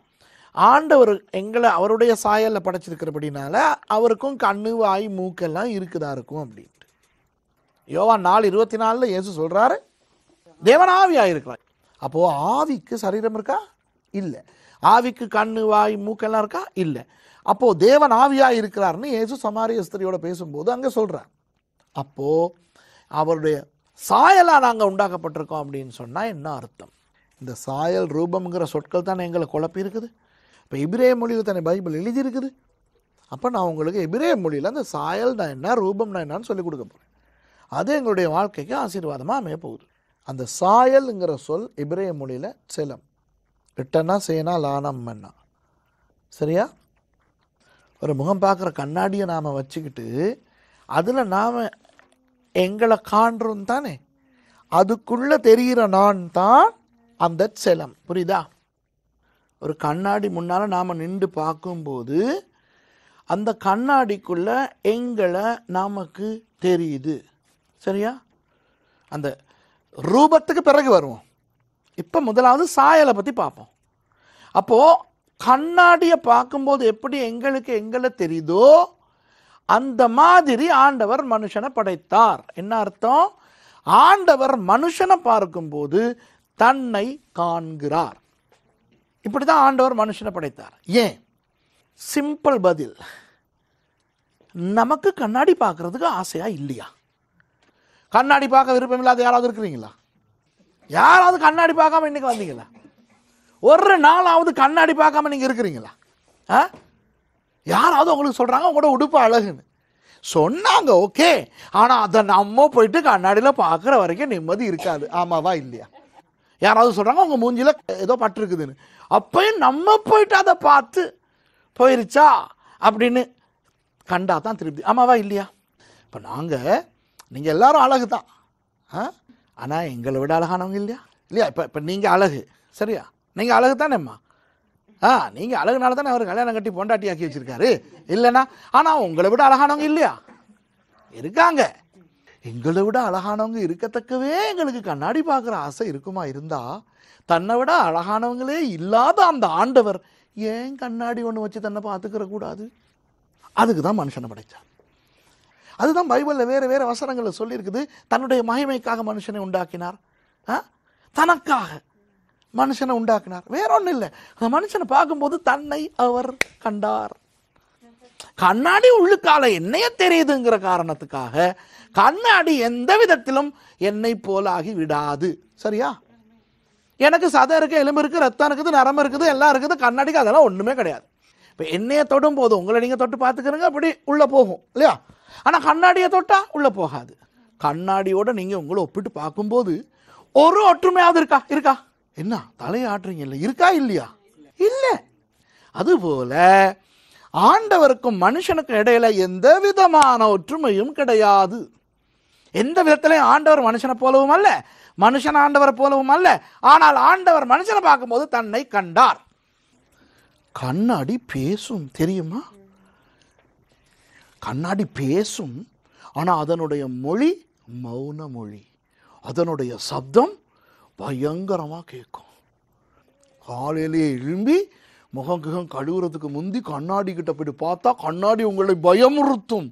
Speaker 1: ஆண்டவர் எங்களை அவருடைய சாயலில் படைச்சிருக்கிறபடினால அவருக்கும் கண்ணு வாய் மூக்கெல்லாம் இருக்குதா இருக்கும் அப்படின்ட்டு யோவா நாலு இருபத்தி நாலில் இயேசு சொல்கிறாரு தேவன் ஆவியாக அப்போது ஆவிக்கு சரீரம் இருக்கா இல்லை ஆவிக்கு கண்ணு வாய் மூக்கெல்லாம் இருக்கா இல்லை அப்போது தேவன் ஆவியாக இருக்கிறார்னு ஏசு சமாரிய ஸ்திரியோட பேசும்போது அங்கே சொல்றார் அப்போது அவருடைய சாயலாக நாங்கள் உண்டாக்கப்பட்டிருக்கோம் அப்படின்னு சொன்னால் என்ன அர்த்தம் இந்த சாயல் ரூபம்ங்கிற சொற்கள் தானே எங்களை குழப்பி இருக்குது இப்போ இபிரே மொழியில் தானே பைபிள் எழுதியிருக்குது அப்போ நான் உங்களுக்கு எபிரே மொழியில் அந்த சாயல் நான் என்ன ரூபம் நான் என்னன்னு சொல்லிக் கொடுக்க போகிறேன் அது எங்களுடைய வாழ்க்கைக்கு ஆசீர்வாதமாக அமைய போகுது அந்த சாயல்ங்கிற சொல் எபிரே மொழியில் செலம் ரிட்டன்னா செய்யணும் லானம்னா சரியா ஒரு முகம் பார்க்குற கண்ணாடியை நாம் வச்சுக்கிட்டு அதில் நாம் எங்களை காண்றோம் தானே அதுக்குள்ளே தெரிகிற நான் தான் அந்த செலம் புரியுதா ஒரு கண்ணாடி முன்னால் நாம் நின்று பார்க்கும்போது அந்த கண்ணாடிக்குள்ளே எங்களை நமக்கு தெரியுது சரியா அந்த ரூபத்துக்கு பிறகு வருவோம் இப்போ முதலாவது சாயலை பற்றி பார்ப்போம் அப்போது கண்ணாடியை பார்க்கும்போது எப்படி எங்களுக்கு எங்களை தெரியுதோ அந்த மாதிரி ஆண்டவர் மனுஷனை படைத்தார் என்ன அர்த்தம் ஆண்டவர் மனுஷனை பார்க்கும்போது தன்னை காண்கிறார் இப்படி தான் ஆண்டவர் மனுஷனை படைத்தார் ஏன் சிம்பிள் பதில் நமக்கு கண்ணாடி பார்க்கறதுக்கு ஆசையா இல்லையா கண்ணாடி பார்க்க விருப்பம் இல்லாத யாராவது இருக்கிறீங்களா யாராவது கண்ணாடி பார்க்காம இன்றைக்கி வந்தீங்களா ஒரு நாளாவது கண்ணாடி பார்க்காம நீங்கள் இருக்கிறீங்களா ஆ யாராவது உங்களுக்கு சொல்கிறாங்க உங்களோட உடுப்பு அழகுன்னு சொன்னாங்க ஓகே ஆனால் அதை நம்ம போயிட்டு கண்ணாடியில் பார்க்குற வரைக்கும் நிம்மதி இருக்காது ஆமாவா இல்லையா யாராவது சொல்கிறாங்க உங்கள் மூஞ்சியில் ஏதோ பட்டிருக்குதுன்னு அப்பயும் நம்ம போயிட்டு அதை பார்த்து போயிருச்சா அப்படின்னு கண்டா தான் திருப்தி ஆமாவா இல்லையா இப்போ நாங்கள் நீங்கள் எல்லோரும் அழகு தான் ஆ ஆனால் எங்களை விட அழகானவங்க இல்லையா இல்லையா இப்போ இப்போ நீங்கள் அழகு சரியா நீங்கள் அழகு தானேம்மா ஆ நீங்கள் அழகுனால தானே அவர் கல்யாணம் கட்டி பொண்டாட்டி ஆக்கி வச்சுருக்காரு இல்லைனா ஆனால் உங்களை விட அழகானவங்க இல்லையா இருக்காங்க எங்களை விட அழகானவங்க இருக்கத்தக்கவே எங்களுக்கு கண்ணாடி பார்க்குற ஆசை இருக்குமா இருந்தால் தன்னை விட அழகானவங்களே இல்லாத அந்த ஆண்டவர் ஏன் கண்ணாடி ஒன்று வச்சு தன்னை பார்த்துக்கிற கூடாது அதுக்கு தான் மனுஷனை படைத்தார் அதுதான் பைபிளில் வேறு வேறு வசனங்களில் சொல்லியிருக்குது தன்னுடைய மகிமைக்காக மனுஷனை உண்டாக்கினார் தனக்காக மனுஷனை உண்டாக்கினார் வேற ஒன்றும் இல்லை அந்த மனுஷனை பார்க்கும்போது தன்னை அவர் கண்டார் கண்ணாடி உள்ளுக்கால என்னைய தெரியுதுங்கிற காரணத்துக்காக கண்ணாடி எந்த விதத்திலும் என்னை போலாகி விடாது சரியா எனக்கு சதை இருக்குது எலும்பு இருக்குது ரத்தம் இருக்குது நரம்பு இருக்குது எல்லாம் இருக்குது கண்ணாடிக்கு அதெல்லாம் ஒன்றுமே கிடையாது இப்போ என்னைய தொடும் போது உங்களை நீங்கள் தொட்டு பாத்துக்கிறீங்க அப்படி உள்ளே போகும் இல்லையா ஆனால் கண்ணாடியை தொட்டா உள்ளே போகாது கண்ணாடியோட நீங்கள் உங்களை ஒப்பிட்டு பார்க்கும்போது ஒரு ஒற்றுமையாவது இருக்கா இருக்கா என்ன தலையாட்டுறீங்க இல்லை இருக்கா இல்லையா இல்லை அதுபோல ஆண்டவருக்கும் மனுஷனுக்கும் இடையில எந்த விதமான ஒற்றுமையும் கிடையாது எந்த விதத்திலையும் ஆண்டவர் மனுஷனை போலவும் அல்ல மனுஷன் ஆண்டவரை போலவும் அல்ல ஆனால் ஆண்டவர் மனுஷனை பார்க்கும்போது தன்னை கண்டார் கண்ணாடி பேசும் தெரியுமா கண்ணாடி பேசும் ஆனால் அதனுடைய மொழி மௌன மொழி அதனுடைய சப்தம் பயங்கரமாக கேட்கும் காலையிலேயே எழும்பி முகம் கிகம் கழுவுறதுக்கு முந்தி கண்ணாடி கிட்ட போயிட்டு பார்த்தா கண்ணாடி உங்களை பயமுறுத்தும்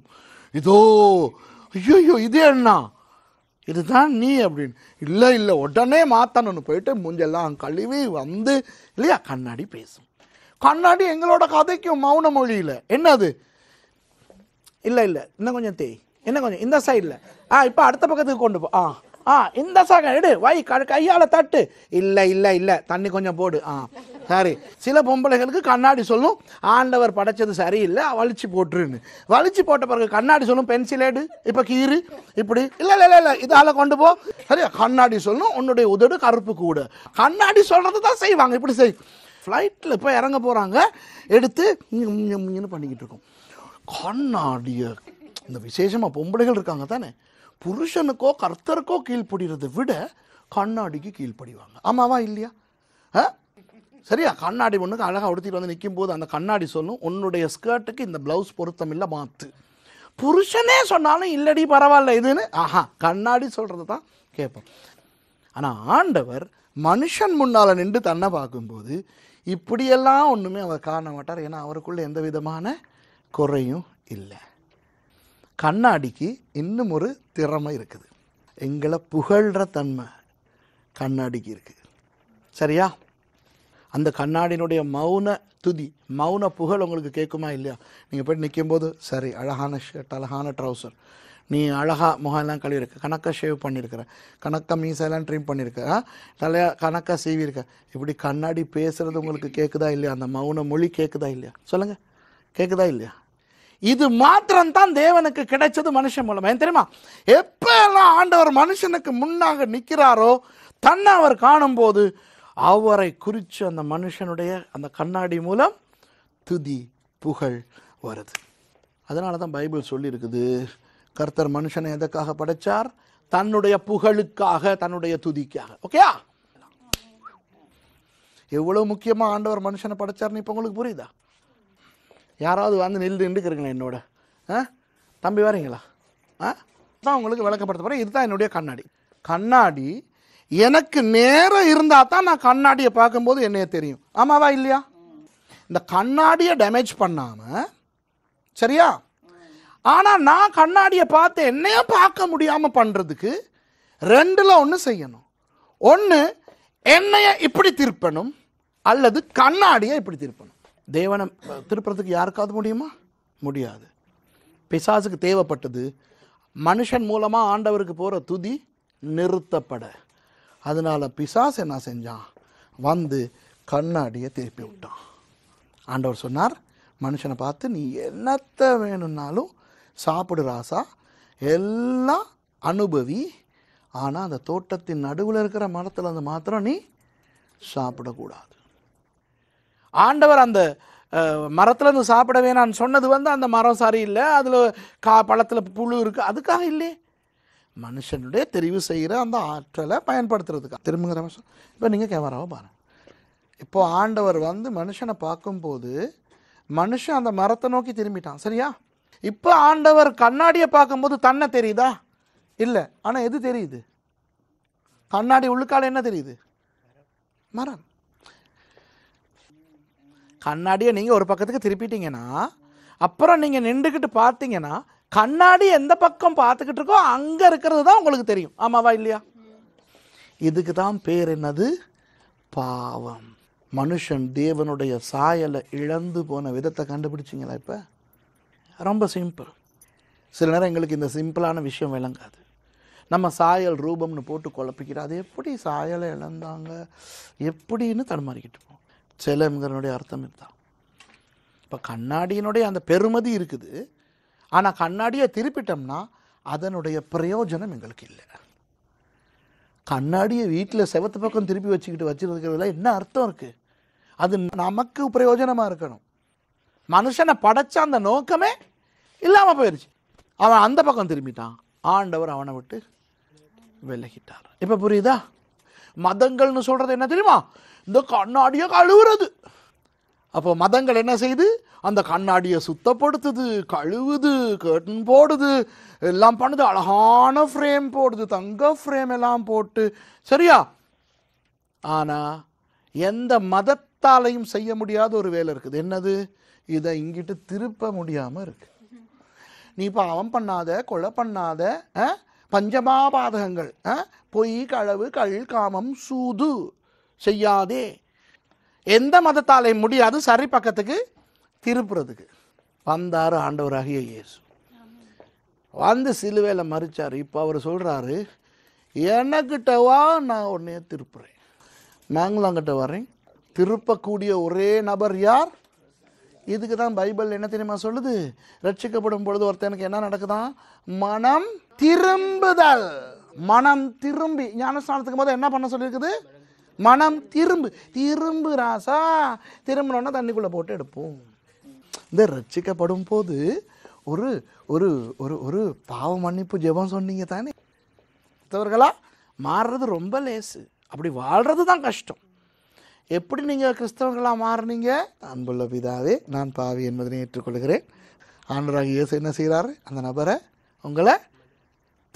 Speaker 1: இதோ ஐயோ இது என்ன இதுதான் நீ அப்படின்னு இல்லை இல்லை உடனே மாத்தணும்னு போயிட்டு முஞ்செல்லாம் கழுவி வந்து இல்லையா கண்ணாடி பேசும் கண்ணாடி எங்களோட கதைக்கும் மௌன மொழியில் என்னது இல்லை இல்லை இன்னும் கொஞ்சம் தேய் இன்னும் கொஞ்சம் இந்த சைடில் ஆ இப்போ அடுத்த பக்கத்துக்கு கொண்டு போ ஆ ஆ இந்த சாக எடு வை கையால் தட்டு இல்லை இல்லை இல்லை தண்ணி கொஞ்சம் போடு ஆ சரி சில பொம்பளைகளுக்கு கண்ணாடி சொல்லும் ஆண்டவர் படைச்சது சரியில்லை வலிச்சு போட்டுருன்னு வலிச்சு போட்ட பிறகு கண்ணாடி சொல்லும் பென்சில் எடு இப்போ கீறு இப்படி இல்லை இல்லை இல்லை இல்லை இதால் கொண்டு போ சரியா கண்ணாடி சொல்லும் உன்னுடைய உதடு கருப்பு கூடு கண்ணாடி சொல்கிறது தான் செய்வாங்க இப்படி செய் ஃப்ளைட்டில் இப்போ இறங்க போகிறாங்க எடுத்து பண்ணிக்கிட்டு இருக்கோம் கண்ணாடிய இந்த விசேஷமாக பொம்பளைகள் இருக்காங்க தானே புருஷனுக்கோ கர்த்தருக்கோ கீழ்ப்படுகிறதை விட கண்ணாடிக்கு கீழ்ப்படிவாங்க ஆமாவா இல்லையா ஆ சரியா கண்ணாடி ஒன்றுக்கு அழகாக உடுத்திட்டு வந்து நிற்கும் போது அந்த கண்ணாடி சொல்லும் உன்னுடைய ஸ்கர்ட்டுக்கு இந்த ப்ளவுஸ் பொருத்தம் இல்லை மாற்று புருஷனே சொன்னாலும் இல்லடி பரவாயில்ல இதுன்னு ஆஹா கண்ணாடி சொல்கிறது தான் கேட்போம் ஆனால் ஆண்டவர் மனுஷன் முன்னால் நின்று தன்னை பார்க்கும்போது இப்படியெல்லாம் ஒன்றுமே அவர் காண மாட்டார் ஏன்னா அவருக்குள்ளே எந்த விதமான குறையும் இல்லை கண்ணாடிக்கு இன்னும் ஒரு திறமை இருக்குது எங்களை புகழ்கிற தன்மை கண்ணாடிக்கு இருக்குது சரியா அந்த கண்ணாடியினுடைய மௌன துதி மௌன புகழ் உங்களுக்கு கேட்குமா இல்லையா நீங்கள் போய் நிற்கும்போது சரி அழகான ஷர்ட் அழகான ட்ரௌசர் நீ அழகாக முகம்லாம் கழுவிருக்க கணக்காக ஷேவ் பண்ணியிருக்கிற கணக்காக மீசெல்லாம் ட்ரிம் பண்ணியிருக்க தலையா கணக்காக சீவிருக்க இப்படி கண்ணாடி பேசுகிறது உங்களுக்கு கேட்குதா இல்லையா அந்த மௌன மொழி கேட்குதா இல்லையா சொல்லுங்கள் கேட்குதா இல்லையா இது தான் தேவனுக்கு கிடைச்சது மனுஷன் மூலமா ஏன் தெரியுமா எப்பெல்லாம் ஆண்டவர் மனுஷனுக்கு முன்னாக நிற்கிறாரோ தன்னை அவர் காணும்போது அவரை குறித்து அந்த மனுஷனுடைய அந்த கண்ணாடி மூலம் துதி புகழ் வருது அதனால தான் பைபிள் சொல்லியிருக்குது கர்த்தர் மனுஷனை எதற்காக படைச்சார் தன்னுடைய புகழுக்காக தன்னுடைய துதிக்காக ஓகேயா எவ்வளோ முக்கியமாக ஆண்டவர் மனுஷனை படைச்சார்னு இப்போ உங்களுக்கு புரியுதா யாராவது வந்து நின்று நின்றுக்கிறீங்களா என்னோட ஆ தம்பி வரீங்களா ஆ தான் உங்களுக்கு விளக்கப்படுத்த போகிறேன் இதுதான் என்னுடைய கண்ணாடி கண்ணாடி எனக்கு நேரம் இருந்தால் தான் நான் கண்ணாடியை பார்க்கும்போது என்னைய தெரியும் ஆமாவா இல்லையா இந்த கண்ணாடியை டேமேஜ் பண்ணாமல் சரியா ஆனால் நான் கண்ணாடியை பார்த்து என்னைய பார்க்க முடியாமல் பண்ணுறதுக்கு ரெண்டில் ஒன்று செய்யணும் ஒன்று என்னைய இப்படி திருப்பணும் அல்லது கண்ணாடியை இப்படி திருப்பணும் தேவனை திருப்புறதுக்கு யாருக்காவது முடியுமா முடியாது பிசாசுக்கு தேவைப்பட்டது மனுஷன் மூலமாக ஆண்டவருக்கு போகிற துதி நிறுத்தப்பட அதனால் பிசாஸ் என்ன செஞ்சான் வந்து கண்ணாடியை திருப்பி விட்டான் ஆண்டவர் சொன்னார் மனுஷனை பார்த்து நீ என்னத்தை வேணும்னாலும் சாப்பிடு ராசா எல்லாம் அனுபவி ஆனால் அந்த தோட்டத்தின் நடுவில் இருக்கிற மரத்தில் வந்து மாத்திரம் நீ சாப்பிடக்கூடாது ஆண்டவர் அந்த மரத்தில் இருந்து சாப்பிட வேணான்னு சொன்னது வந்து அந்த மரம் சரியில்லை அதில் கா பழத்தில் புழு இருக்குது அதுக்காக இல்லையே மனுஷனுடைய தெரிவு செய்கிற அந்த ஆற்றலை பயன்படுத்துறதுக்காக திரும்புங்கிற வருஷம் இப்போ நீங்கள் கேமராவை பாருங்கள் இப்போது ஆண்டவர் வந்து மனுஷனை பார்க்கும்போது மனுஷன் அந்த மரத்தை நோக்கி திரும்பிட்டான் சரியா இப்போ ஆண்டவர் கண்ணாடியை பார்க்கும்போது தன்னை தெரியுதா இல்லை ஆனால் எது தெரியுது கண்ணாடி உள்ளுக்கால என்ன தெரியுது மரம் கண்ணாடியை நீங்கள் ஒரு பக்கத்துக்கு திருப்பிட்டீங்கன்னா அப்புறம் நீங்கள் நின்றுக்கிட்டு பார்த்தீங்கன்னா கண்ணாடி எந்த பக்கம் பார்த்துக்கிட்டு இருக்கோ அங்கே இருக்கிறது தான் உங்களுக்கு தெரியும் ஆமாவா இல்லையா இதுக்கு தான் பேர் என்னது பாவம் மனுஷன் தேவனுடைய சாயலை இழந்து போன விதத்தை கண்டுபிடிச்சிங்களா இப்போ ரொம்ப சிம்பிள் சில நேரம் எங்களுக்கு இந்த சிம்பிளான விஷயம் விளங்காது நம்ம சாயல் ரூபம்னு போட்டு குழப்பிக்கிறோம் அது எப்படி சாயலை இழந்தாங்க எப்படின்னு தடுமாறிக்கிட்டு செலம்ங்கிறனுடைய அர்த்தம் இதுதான் இப்போ கண்ணாடியினுடைய அந்த பெருமதி இருக்குது ஆனால் கண்ணாடியை திருப்பிட்டோம்னா அதனுடைய பிரயோஜனம் எங்களுக்கு இல்லை கண்ணாடியை வீட்டில் செவத்து பக்கம் திருப்பி வச்சுக்கிட்டு வச்சுருக்கிறதுல என்ன அர்த்தம் இருக்குது அது நமக்கு பிரயோஜனமாக இருக்கணும் மனுஷனை படைச்ச அந்த நோக்கமே இல்லாமல் போயிடுச்சு அவன் அந்த பக்கம் திரும்பிட்டான் ஆண்டவர் அவனை விட்டு விலகிட்டார் இப்போ புரியுதா மதங்கள்னு சொல்கிறது என்ன தெரியுமா இந்த கண்ணாடியை கழுவுறது அப்போ மதங்கள் என்ன செய்து அந்த கண்ணாடியை சுத்தப்படுத்துது கழுவுது கர்டன் போடுது எல்லாம் பண்ணுது அழகான ஃப்ரேம் போடுது தங்க ஃப்ரேம் எல்லாம் போட்டு சரியா ஆனால் எந்த மதத்தாலையும் செய்ய முடியாத ஒரு வேலை இருக்குது என்னது இதை இங்கிட்டு திருப்ப முடியாமல் இருக்கு நீ பாவம் பண்ணாத கொலை பண்ணாத பஞ்சமாபாதகங்கள் பொய் களவு கள் காமம் சூது செய்யாதே எந்த மதத்தாலே முடியாது சரி பக்கத்துக்கு திருப்புறதுக்கு வந்தார் ஆண்டவராகிய இயேசு வந்து சிலுவையில் மறிச்சார் இப்போ அவர் சொல்கிறாரு எனக்கிட்டவா நான் உடனே திருப்புறேன் மேங்கலாங்கிட்ட வரேன் திருப்பக்கூடிய ஒரே நபர் யார் இதுக்கு தான் பைபிள் என்ன தெரியுமா சொல்லுது ரட்சிக்கப்படும் பொழுது ஒருத்தனுக்கு என்ன நடக்குதான் மனம் திரும்புதல் மனம் திரும்பி ஞானஸ்தானத்துக்கு போது என்ன பண்ண சொல்லியிருக்குது மனம் திரும்பு திரும்பு ராசா திரும்பினோன்னா தண்ணிக்குள்ளே போட்டு எடுப்போம் இந்த ரட்சிக்கப்படும் போது ஒரு ஒரு ஒரு ஒரு பாவ மன்னிப்பு ஜெபம் சொன்னீங்க தானே மற்றவர்களா மாறுறது ரொம்ப லேசு அப்படி வாழ்கிறது தான் கஷ்டம் எப்படி நீங்கள் கிறிஸ்தவர்களாக மாறினீங்க அன்புள்ள பிதாவே நான் பாவி என்பதனை ஏற்றுக்கொள்கிறேன் ஆண்டராக இயேசு என்ன செய்கிறாரு அந்த நபரை உங்களை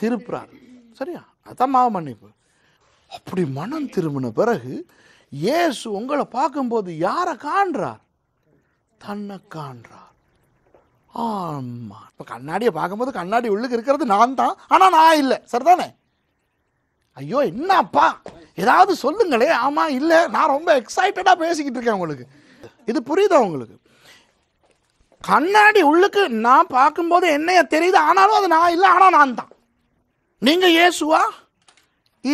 Speaker 1: திருப்புறாரு சரியா அதுதான் மாவு மன்னிப்பு அப்படி மனம் திரும்பின பிறகு இயேசு உங்களை பார்க்கும்போது யாரை காண்றார் தன்னை காண்றார் ஆமாம் இப்போ கண்ணாடியை பார்க்கும்போது கண்ணாடி உள்ளுக்கு இருக்கிறது நான் தான் ஆனால் நான் இல்லை சரிதானே ஐயோ என்னப்பா ஏதாவது சொல்லுங்களே ஆமாம் இல்லை நான் ரொம்ப எக்ஸைட்டடாக பேசிக்கிட்டு இருக்கேன் உங்களுக்கு இது புரியுதா உங்களுக்கு கண்ணாடி உள்ளுக்கு நான் பார்க்கும்போது என்னைய தெரியுது ஆனாலும் அது நான் இல்லை ஆனால் நான் தான் நீங்கள் இயேசுவா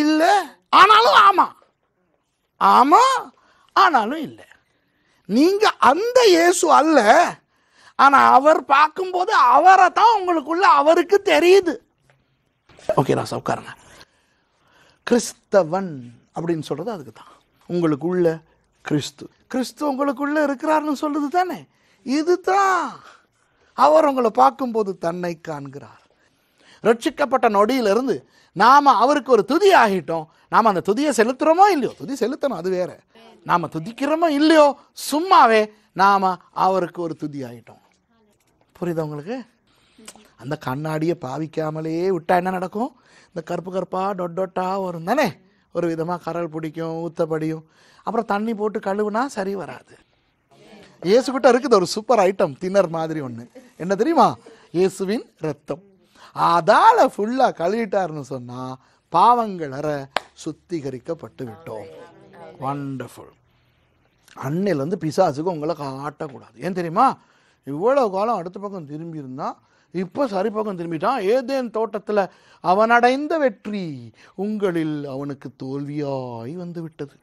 Speaker 1: இல்லை ஆனாலும் ஆமாம் ஆமாம் ஆனாலும் இல்லை நீங்கள் அந்த இயேசு அல்ல ஆனால் அவர் பார்க்கும்போது அவரை தான் உங்களுக்குள்ள அவருக்கு தெரியுது ஓகே நான் உட்காருங்க கிறிஸ்தவன் அப்படின்னு சொல்கிறது அதுக்கு தான் உங்களுக்குள்ள கிறிஸ்து கிறிஸ்து உங்களுக்குள்ளே இருக்கிறாருன்னு சொல்றது தானே இது தான் அவர் உங்களை பார்க்கும்போது தன்னை காண்கிறார் ரட்சிக்கப்பட்ட நொடியிலிருந்து நாம் அவருக்கு ஒரு துதி ஆகிட்டோம் நாம் அந்த துதியை செலுத்துகிறோமோ இல்லையோ துதி செலுத்தணும் அது வேறு நாம் துதிக்கிறோமோ இல்லையோ சும்மாவே நாம் அவருக்கு ஒரு துதி ஆகிட்டோம் புரியுதா உங்களுக்கு அந்த கண்ணாடியை பாவிக்காமலே விட்டால் என்ன நடக்கும் இந்த கருப்பு கருப்பாக டொட்டொட்டாக டொட்டாக வரும் தானே ஒரு விதமாக கரல் பிடிக்கும் ஊத்தப்படியும் அப்புறம் தண்ணி போட்டு கழுவுனா சரி வராது இயேசுக்கிட்ட இருக்குது ஒரு சூப்பர் ஐட்டம் தின்னர் மாதிரி ஒன்று என்ன தெரியுமா இயேசுவின் ரத்தம் அதால் ஃபுல்லாக கழுவிட்டாருன்னு சொன்னால் பாவங்கள் அற சுத்திகரிக்கப்பட்டு விட்டோம் வண்டர்ஃபுல் அன்னையிலேருந்து பிசாசுக்கு உங்களை காட்டக்கூடாது ஏன் தெரியுமா இவ்வளோ காலம் அடுத்த பக்கம் திரும்பியிருந்தான் இப்போ சரி பக்கம் திரும்பிட்டான் ஏதேன் தோட்டத்தில் அவனடைந்த வெற்றி உங்களில் அவனுக்கு தோல்வியாய் வந்து விட்டது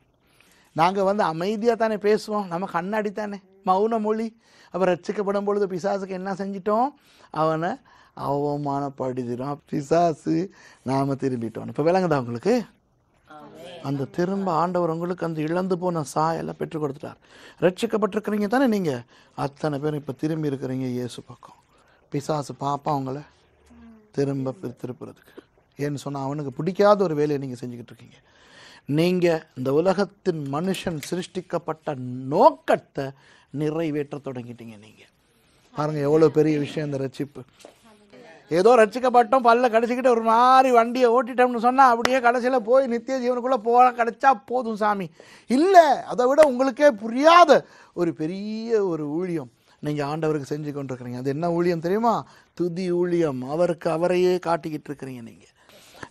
Speaker 1: நாங்கள் வந்து அமைதியாக தானே பேசுவோம் நம்ம கண்ணாடி தானே மௌன மொழி அவர் ரச்சிக்கப்படும் பொழுது பிசாசுக்கு என்ன செஞ்சிட்டோம் அவனை அவமானப்படுகிறான் பிசாசு நாம் திரும்பிட்டோம் இப்போ விளங்குதா உங்களுக்கு அந்த திரும்ப ஆண்டவர் உங்களுக்கு அந்த இழந்து போன சாயெல்லாம் பெற்றுக் கொடுத்துட்டார் ரட்சிக்கப்பட்டிருக்கிறீங்க தானே நீங்கள் அத்தனை பேரும் இப்போ திரும்பி இருக்கிறீங்க இயேசு பக்கம் பிசாசு பாப்பா அவங்கள திரும்ப திருப்புறதுக்கு ஏன்னு சொன்னால் அவனுக்கு பிடிக்காத ஒரு வேலையை நீங்கள் செஞ்சுக்கிட்டு இருக்கீங்க நீங்கள் இந்த உலகத்தின் மனுஷன் சிருஷ்டிக்கப்பட்ட நோக்கத்தை நிறைவேற்ற தொடங்கிட்டீங்க நீங்கள் பாருங்கள் எவ்வளோ பெரிய விஷயம் இந்த ரட்சிப்பு ஏதோ ரட்சிக்கப்பட்டோம் பல்ல கடைசிக்கிட்ட ஒரு மாதிரி வண்டியை ஓட்டிட்டோம்னு சொன்னால் அப்படியே கடைசியில் போய் நித்திய ஜீவனுக்குள்ளே போக கிடைச்சா போதும் சாமி இல்லை அதை விட உங்களுக்கே புரியாத ஒரு பெரிய ஒரு ஊழியம் நீங்கள் ஆண்டவருக்கு செஞ்சு கொண்டிருக்கிறீங்க அது என்ன ஊழியம் தெரியுமா துதி ஊழியம் அவருக்கு அவரையே காட்டிக்கிட்டு இருக்கிறீங்க நீங்கள்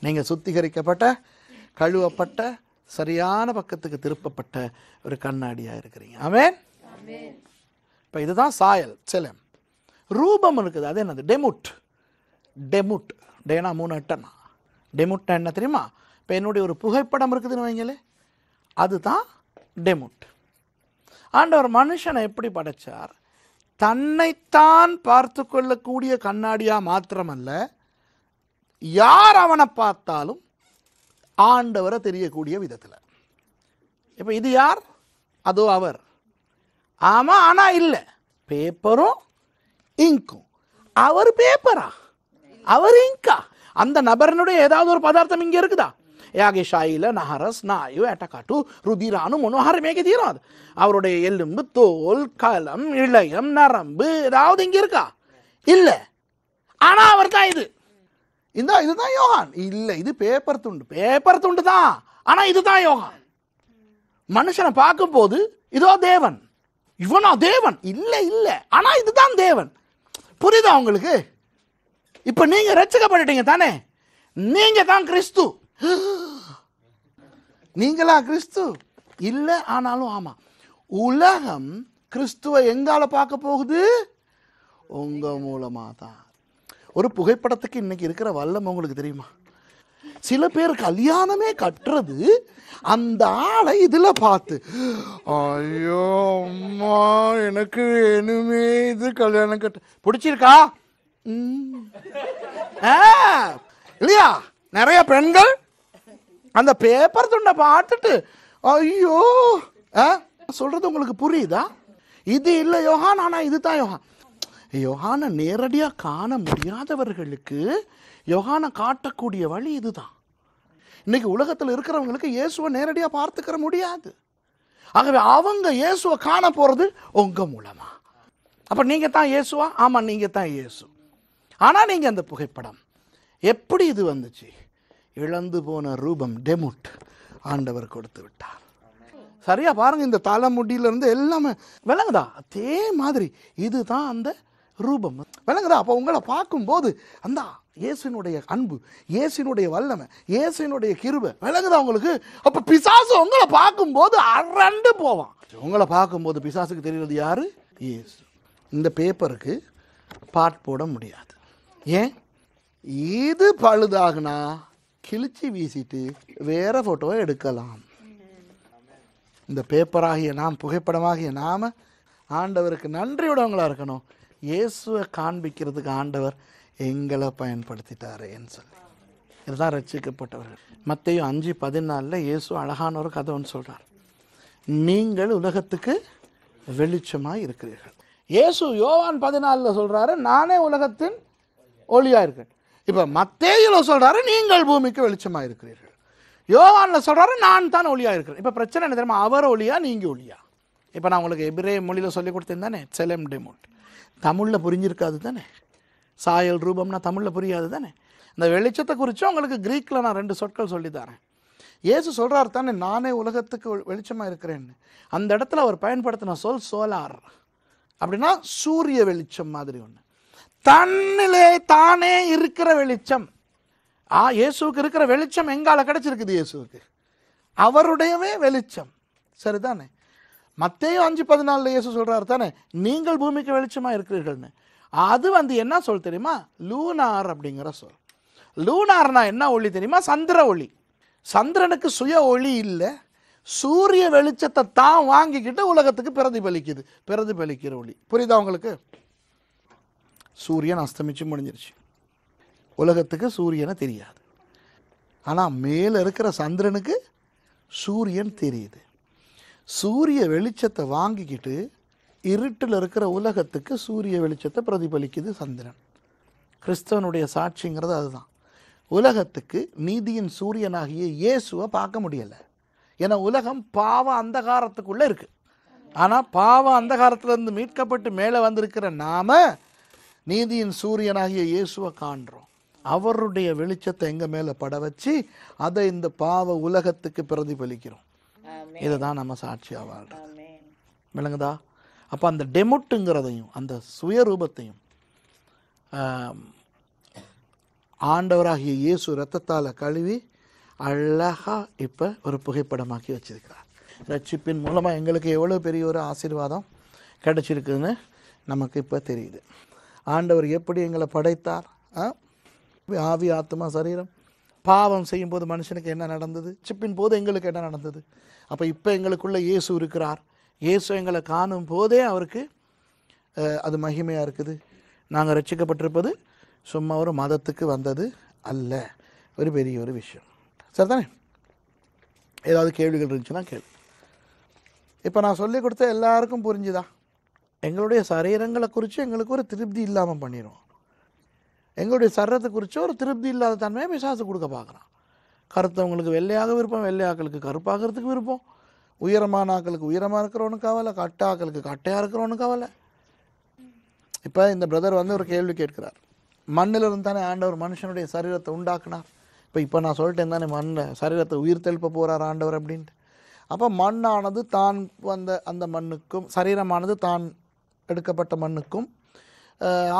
Speaker 1: நீங்கள் சுத்திகரிக்கப்பட்ட கழுவப்பட்ட சரியான பக்கத்துக்கு திருப்பப்பட்ட ஒரு கண்ணாடியாக இருக்கிறீங்க ஆமேன் இப்போ இதுதான் சாயல் சிலம் ரூபம் இருக்குது அது என்னது டெமுட் டெமுட் டேனா மூணு எட்டனா டெமுட்னா என்ன தெரியுமா இப்போ என்னுடைய ஒரு புகைப்படம் இருக்குதுன்னு வைங்களே அதுதான் டெமுட் ஆண்டவர் மனுஷனை எப்படி படைச்சார் தன்னைத்தான் பார்த்து கொள்ளக்கூடிய கண்ணாடியாக மாத்திரமல்ல யார் அவனை பார்த்தாலும் ஆண்டவரை தெரியக்கூடிய விதத்தில் இப்போ இது யார் அதோ அவர் ஆமாம் ஆனால் இல்லை பேப்பரும் இங்கும் அவர் பேப்பரா அவர் இங்கா அந்த நபரனுடைய ஏதாவது ஒரு பதார்த்தம் இங்கே இருக்குதா එයාගේ ශෛල නහර ස්නායු ඇටකටු රුදිරාණු මොනහර මේක තියෙනවාද அவருடைய எலும்பு தோல் கலம் இளையம் நரம்பு ஏதாவது இங்கே இருக்கா இல்லை ஆனால் அவர் தான் இது இந்த இதுதான் யோகான் இல்லை இது பேப்பர் துண்டு பேப்பர் துண்டு தான் ஆனால் இதுதான் யோகான் மனுஷனை பார்க்கும் போது இதோ தேவன் இவனோ தேவன் இல்லை இல்லை ஆனால் இதுதான் தேவன் புரியுதா உங்களுக்கு இப்ப நீங்க ரட்சிக்கப்பட்டுட்டீங்க தானே நீங்க தான் கிறிஸ்து நீங்களா கிறிஸ்து இல்லை ஆனாலும் ஆமா உலகம் கிறிஸ்துவை எங்கால பார்க்க போகுது உங்க மூலமா தான் ஒரு புகைப்படத்துக்கு இன்னைக்கு இருக்கிற வல்லம் உங்களுக்கு தெரியுமா சில பேர் கல்யாணமே கட்டுறது அந்த ஆளை இதில் பார்த்து ஐயோ அம்மா எனக்கு இனிமே இது கல்யாணம் கட்ட பிடிச்சிருக்கா இல்லையா நிறைய பெண்கள் அந்த பேப்பர் துண்டை பார்த்துட்டு ஐயோ சொல்றது உங்களுக்கு புரியுதா இது இல்லை யோகான் ஆனால் இது தான் யோகான் யோகானை நேரடியாக காண முடியாதவர்களுக்கு யோகானை காட்டக்கூடிய வழி இதுதான் இன்னைக்கு உலகத்தில் இருக்கிறவங்களுக்கு இயேசுவை நேரடியாக பார்த்துக்கிற முடியாது ஆகவே அவங்க இயேசுவை காண போகிறது உங்கள் மூலமாக அப்போ நீங்கள் தான் இயேசுவா ஆமாம் நீங்கள் தான் இயேசு ஆனால் நீங்கள் அந்த புகைப்படம் எப்படி இது வந்துச்சு இழந்து போன ரூபம் டெமுட் ஆண்டவர் கொடுத்து விட்டார் சரியா பாருங்க இந்த தலைமுடியிலேருந்து எல்லாமே விளங்குதா அதே மாதிரி இதுதான் அந்த ரூபம் விளங்குதா அப்போ உங்களை பார்க்கும்போது அந்த இயேசுனுடைய அன்பு இயேசுனுடைய வல்லமை இயேசுனுடைய கிருபை விளங்குதா உங்களுக்கு அப்போ பிசாசு உங்களை பார்க்கும்போது அரண்டு போவான் உங்களை பார்க்கும்போது பிசாசுக்கு தெரிகிறது யாரு இயேசு இந்த பேப்பருக்கு பாட் போட முடியாது ஏன் இது பழுதாகுனா கிழிச்சு வீசிட்டு வேற ஃபோட்டோவை எடுக்கலாம் இந்த பேப்பராகிய நாம் புகைப்படமாகிய நாம் ஆண்டவருக்கு நன்றியுடவங்களாக இருக்கணும் இயேசுவை காண்பிக்கிறதுக்கு ஆண்டவர் எங்களை என்று சொல்லி இதுதான் ரசிக்கப்பட்டவர்கள் மத்தையும் அஞ்சு பதினாலில் இயேசு அழகான ஒரு கதைன்னு சொல்கிறார் நீங்கள் உலகத்துக்கு வெளிச்சமாக இருக்கிறீர்கள் இயேசு யோவான் பதினாலில் சொல்கிறாரு நானே உலகத்தின் ஒளியாக இருக்கு இப்போ மத்தேயில் சொல்கிறாரு நீங்கள் பூமிக்கு வெளிச்சமாக இருக்கிறீர்கள் யோவானில் சொல்கிறாரு நான் தான் ஒளியாக இருக்கிறேன் இப்போ பிரச்சனை என்ன தெரியுமா அவர் ஒளியா நீங்கள் ஒளியா இப்போ நான் உங்களுக்கு எபிரே மொழியில் சொல்லி கொடுத்தேன் தானே செலம் டெமோட் தமிழில் புரிஞ்சிருக்காது தானே சாயல் ரூபம்னா தமிழில் புரியாது தானே இந்த வெளிச்சத்தை குறித்தும் உங்களுக்கு க்ரீக்கில் நான் ரெண்டு சொற்கள் சொல்லி தரேன் ஏசு சொல்கிறார் தானே நானே உலகத்துக்கு வெளிச்சமாக இருக்கிறேன்னு அந்த இடத்துல அவர் பயன்படுத்தின சொல் சோலார் அப்படின்னா சூரிய வெளிச்சம் மாதிரி ஒன்று தன்னிலே தானே இருக்கிற வெளிச்சம் ஆ இயேசுக்கு இருக்கிற வெளிச்சம் எங்கால கிடைச்சிருக்குது இயேசுக்கு அவருடையவே வெளிச்சம் சரிதானே மத்தையும் அஞ்சு பதினாலில் இயேசு சொல்கிறார் தானே நீங்கள் பூமிக்கு வெளிச்சமாக இருக்கிறீர்கள்னு அது வந்து என்ன சொல் தெரியுமா லூனார் அப்படிங்கிற சொல் லூனார்னா என்ன ஒளி தெரியுமா சந்திர ஒளி சந்திரனுக்கு சுய ஒளி இல்லை சூரிய வெளிச்சத்தை தான் வாங்கிக்கிட்டு உலகத்துக்கு பிரதிபலிக்குது பிரதிபலிக்கிற ஒளி புரியுதா உங்களுக்கு சூரியன் அஸ்தமிச்சு முடிஞ்சிருச்சு உலகத்துக்கு சூரியனை தெரியாது ஆனால் மேலே இருக்கிற சந்திரனுக்கு சூரியன் தெரியுது சூரிய வெளிச்சத்தை வாங்கிக்கிட்டு இருட்டில் இருக்கிற உலகத்துக்கு சூரிய வெளிச்சத்தை பிரதிபலிக்குது சந்திரன் கிறிஸ்தவனுடைய சாட்சிங்கிறது அதுதான் உலகத்துக்கு நீதியின் சூரியனாகிய இயேசுவை பார்க்க முடியலை ஏன்னா உலகம் பாவ அந்தகாரத்துக்குள்ளே இருக்குது ஆனால் பாவ அந்தகாரத்துலேருந்து மீட்கப்பட்டு மேலே வந்திருக்கிற நாம நீதியின் சூரியனாகிய இயேசுவை காண்றோம் அவருடைய வெளிச்சத்தை எங்க மேல பட வச்சு அதை இந்த பாவ உலகத்துக்கு பிரதிபலிக்கிறோம் இதுதான் நம்ம சாட்சியாக வாழ்றது விளங்குதா அப்போ அந்த டெமுட்டுங்கிறதையும் அந்த சுயரூபத்தையும் ஆண்டவராகிய இயேசு ரத்தத்தால் கழுவி அழகா இப்போ ஒரு புகைப்படமாக்கி வச்சிருக்கிறார் ரட்சிப்பின் மூலமாக எங்களுக்கு எவ்வளோ பெரிய ஒரு ஆசீர்வாதம் கிடைச்சிருக்குதுன்னு நமக்கு இப்போ தெரியுது ஆண்டவர் எப்படி எங்களை படைத்தார் ஆவி ஆத்மா சரீரம் பாவம் செய்யும் போது மனுஷனுக்கு என்ன நடந்தது சிப்பின் போது எங்களுக்கு என்ன நடந்தது அப்போ இப்போ எங்களுக்குள்ளே இயேசு இருக்கிறார் இயேசு எங்களை காணும் போதே அவருக்கு அது மகிமையாக இருக்குது நாங்கள் ரட்சிக்கப்பட்டிருப்பது சும்மா ஒரு மதத்துக்கு வந்தது அல்ல ஒரு பெரிய ஒரு விஷயம் சரிதானே ஏதாவது கேள்விகள் இருந்துச்சுன்னா கேள்வி இப்போ நான் சொல்லிக் கொடுத்த எல்லாருக்கும் புரிஞ்சுதான் எங்களுடைய சரீரங்களை குறித்து எங்களுக்கு ஒரு திருப்தி இல்லாமல் பண்ணிடும் எங்களுடைய சரீரத்தை குறித்து ஒரு திருப்தி இல்லாத தன்மையை பிசாசு கொடுக்க பார்க்குறான் கருத்தவங்களுக்கு வெள்ளையாக விருப்பம் வெள்ளையாக்களுக்கு கருப்பாகிறதுக்கு விருப்பம் உயரமான ஆக்களுக்கு உயரமாக இருக்கிறவனுக்கு கவலை கட்ட ஆக்களுக்கு கட்டையாக இருக்கிறவனுக்கு கவலை இப்போ இந்த பிரதர் வந்து ஒரு கேள்வி கேட்கிறார் மண்ணிலிருந்து தானே ஆண்டவர் மனுஷனுடைய சரீரத்தை உண்டாக்குனார் இப்போ இப்போ நான் சொல்லிட்டேன் தானே மண்ணில் சரீரத்தை உயிர் தெழுப்ப போகிறார் ஆண்டவர் அப்படின்ட்டு அப்போ மண்ணானது தான் வந்த அந்த மண்ணுக்கும் சரீரமானது தான் எடுக்கப்பட்ட மண்ணுக்கும்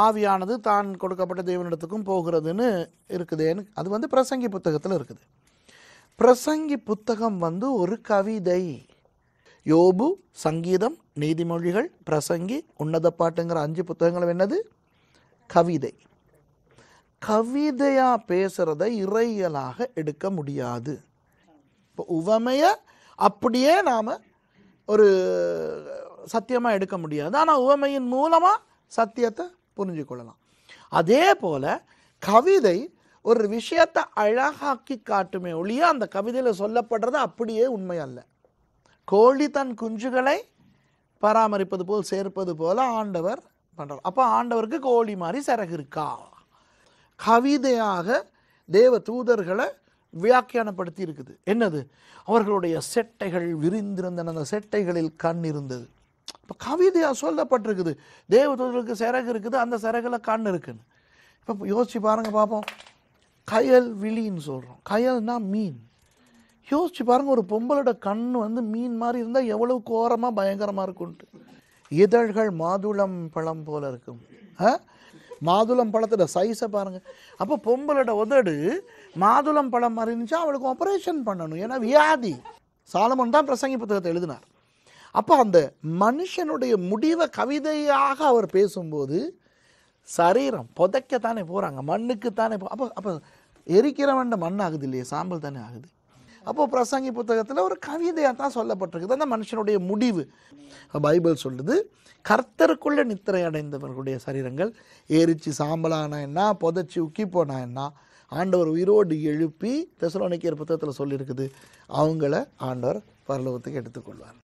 Speaker 1: ஆவியானது தான் கொடுக்கப்பட்ட தேவனிடத்துக்கும் போகிறதுன்னு இருக்குதுன்னு அது வந்து பிரசங்கி புத்தகத்தில் இருக்குது பிரசங்கி புத்தகம் வந்து ஒரு கவிதை யோபு சங்கீதம் நீதிமொழிகள் பிரசங்கி உன்னத பாட்டுங்கிற அஞ்சு புத்தகங்கள் என்னது கவிதை கவிதையாக பேசுகிறத இறையலாக எடுக்க முடியாது இப்போ உவமையை அப்படியே நாம் ஒரு சத்தியமாக எடுக்க முடியாது ஆனால் உவமையின் மூலமாக சத்தியத்தை புரிஞ்சு கொள்ளலாம் அதே போல் கவிதை ஒரு விஷயத்தை அழகாக்கி காட்டுமே ஒழிய அந்த கவிதையில் சொல்லப்படுறது அப்படியே உண்மை அல்ல கோழி தன் குஞ்சுகளை பராமரிப்பது போல் சேர்ப்பது போல் ஆண்டவர் பண்ணுறார் அப்போ ஆண்டவருக்கு கோழி மாதிரி சிறகு இருக்கா கவிதையாக தேவ தூதர்களை வியாக்கியானப்படுத்தி இருக்குது என்னது அவர்களுடைய செட்டைகள் விரிந்திருந்தன அந்த செட்டைகளில் கண் இருந்தது இப்போ கவிதையாக சொல்லப்பட்டிருக்குது தேவதூதருக்கு சிறகு இருக்குது அந்த சிறகுல கண் இருக்குன்னு இப்போ யோசிச்சு பாருங்கள் பார்ப்போம் கயல் விழின்னு சொல்கிறோம் கயல்னா மீன் யோசிச்சு பாருங்கள் ஒரு பொம்பளோட கண் வந்து மீன் மாதிரி இருந்தால் எவ்வளவு கோரமாக பயங்கரமாக இருக்கும்ட்டு இதழ்கள் மாதுளம் பழம் போல இருக்கும் மாதுளம் பழத்தோட சைஸை பாருங்கள் அப்போ பொம்பளோட உதடு மாதுளம் பழம் மாதிரி இருந்துச்சா அவளுக்கு ஆப்ரேஷன் பண்ணணும் ஏன்னா வியாதி சாலமன் தான் பிரசங்கி புத்தகத்தை எழுதினார் அப்போ அந்த மனுஷனுடைய முடிவை கவிதையாக அவர் பேசும்போது சரீரம் புதைக்கத்தானே போகிறாங்க மண்ணுக்குத்தானே போ அப்போ அப்போ எரிக்கிறவன் மண் ஆகுது இல்லையே சாம்பல் தானே ஆகுது அப்போது பிரசங்கி புத்தகத்தில் ஒரு கவிதையாக தான் சொல்லப்பட்டிருக்குது அந்த மனுஷனுடைய முடிவு பைபிள் சொல்லுது கர்த்தருக்குள்ளே நித்திரை அடைந்தவர்களுடைய சரீரங்கள் எரிச்சு சாம்பலானா என்ன புதைச்சி உக்கி போனா என்ன ஆண்டவர் உயிரோடு எழுப்பி தெசலோனிக்கிற புத்தகத்தில் சொல்லியிருக்குது அவங்கள ஆண்டவர் பரலோகத்துக்கு எடுத்துக்கொள்வார்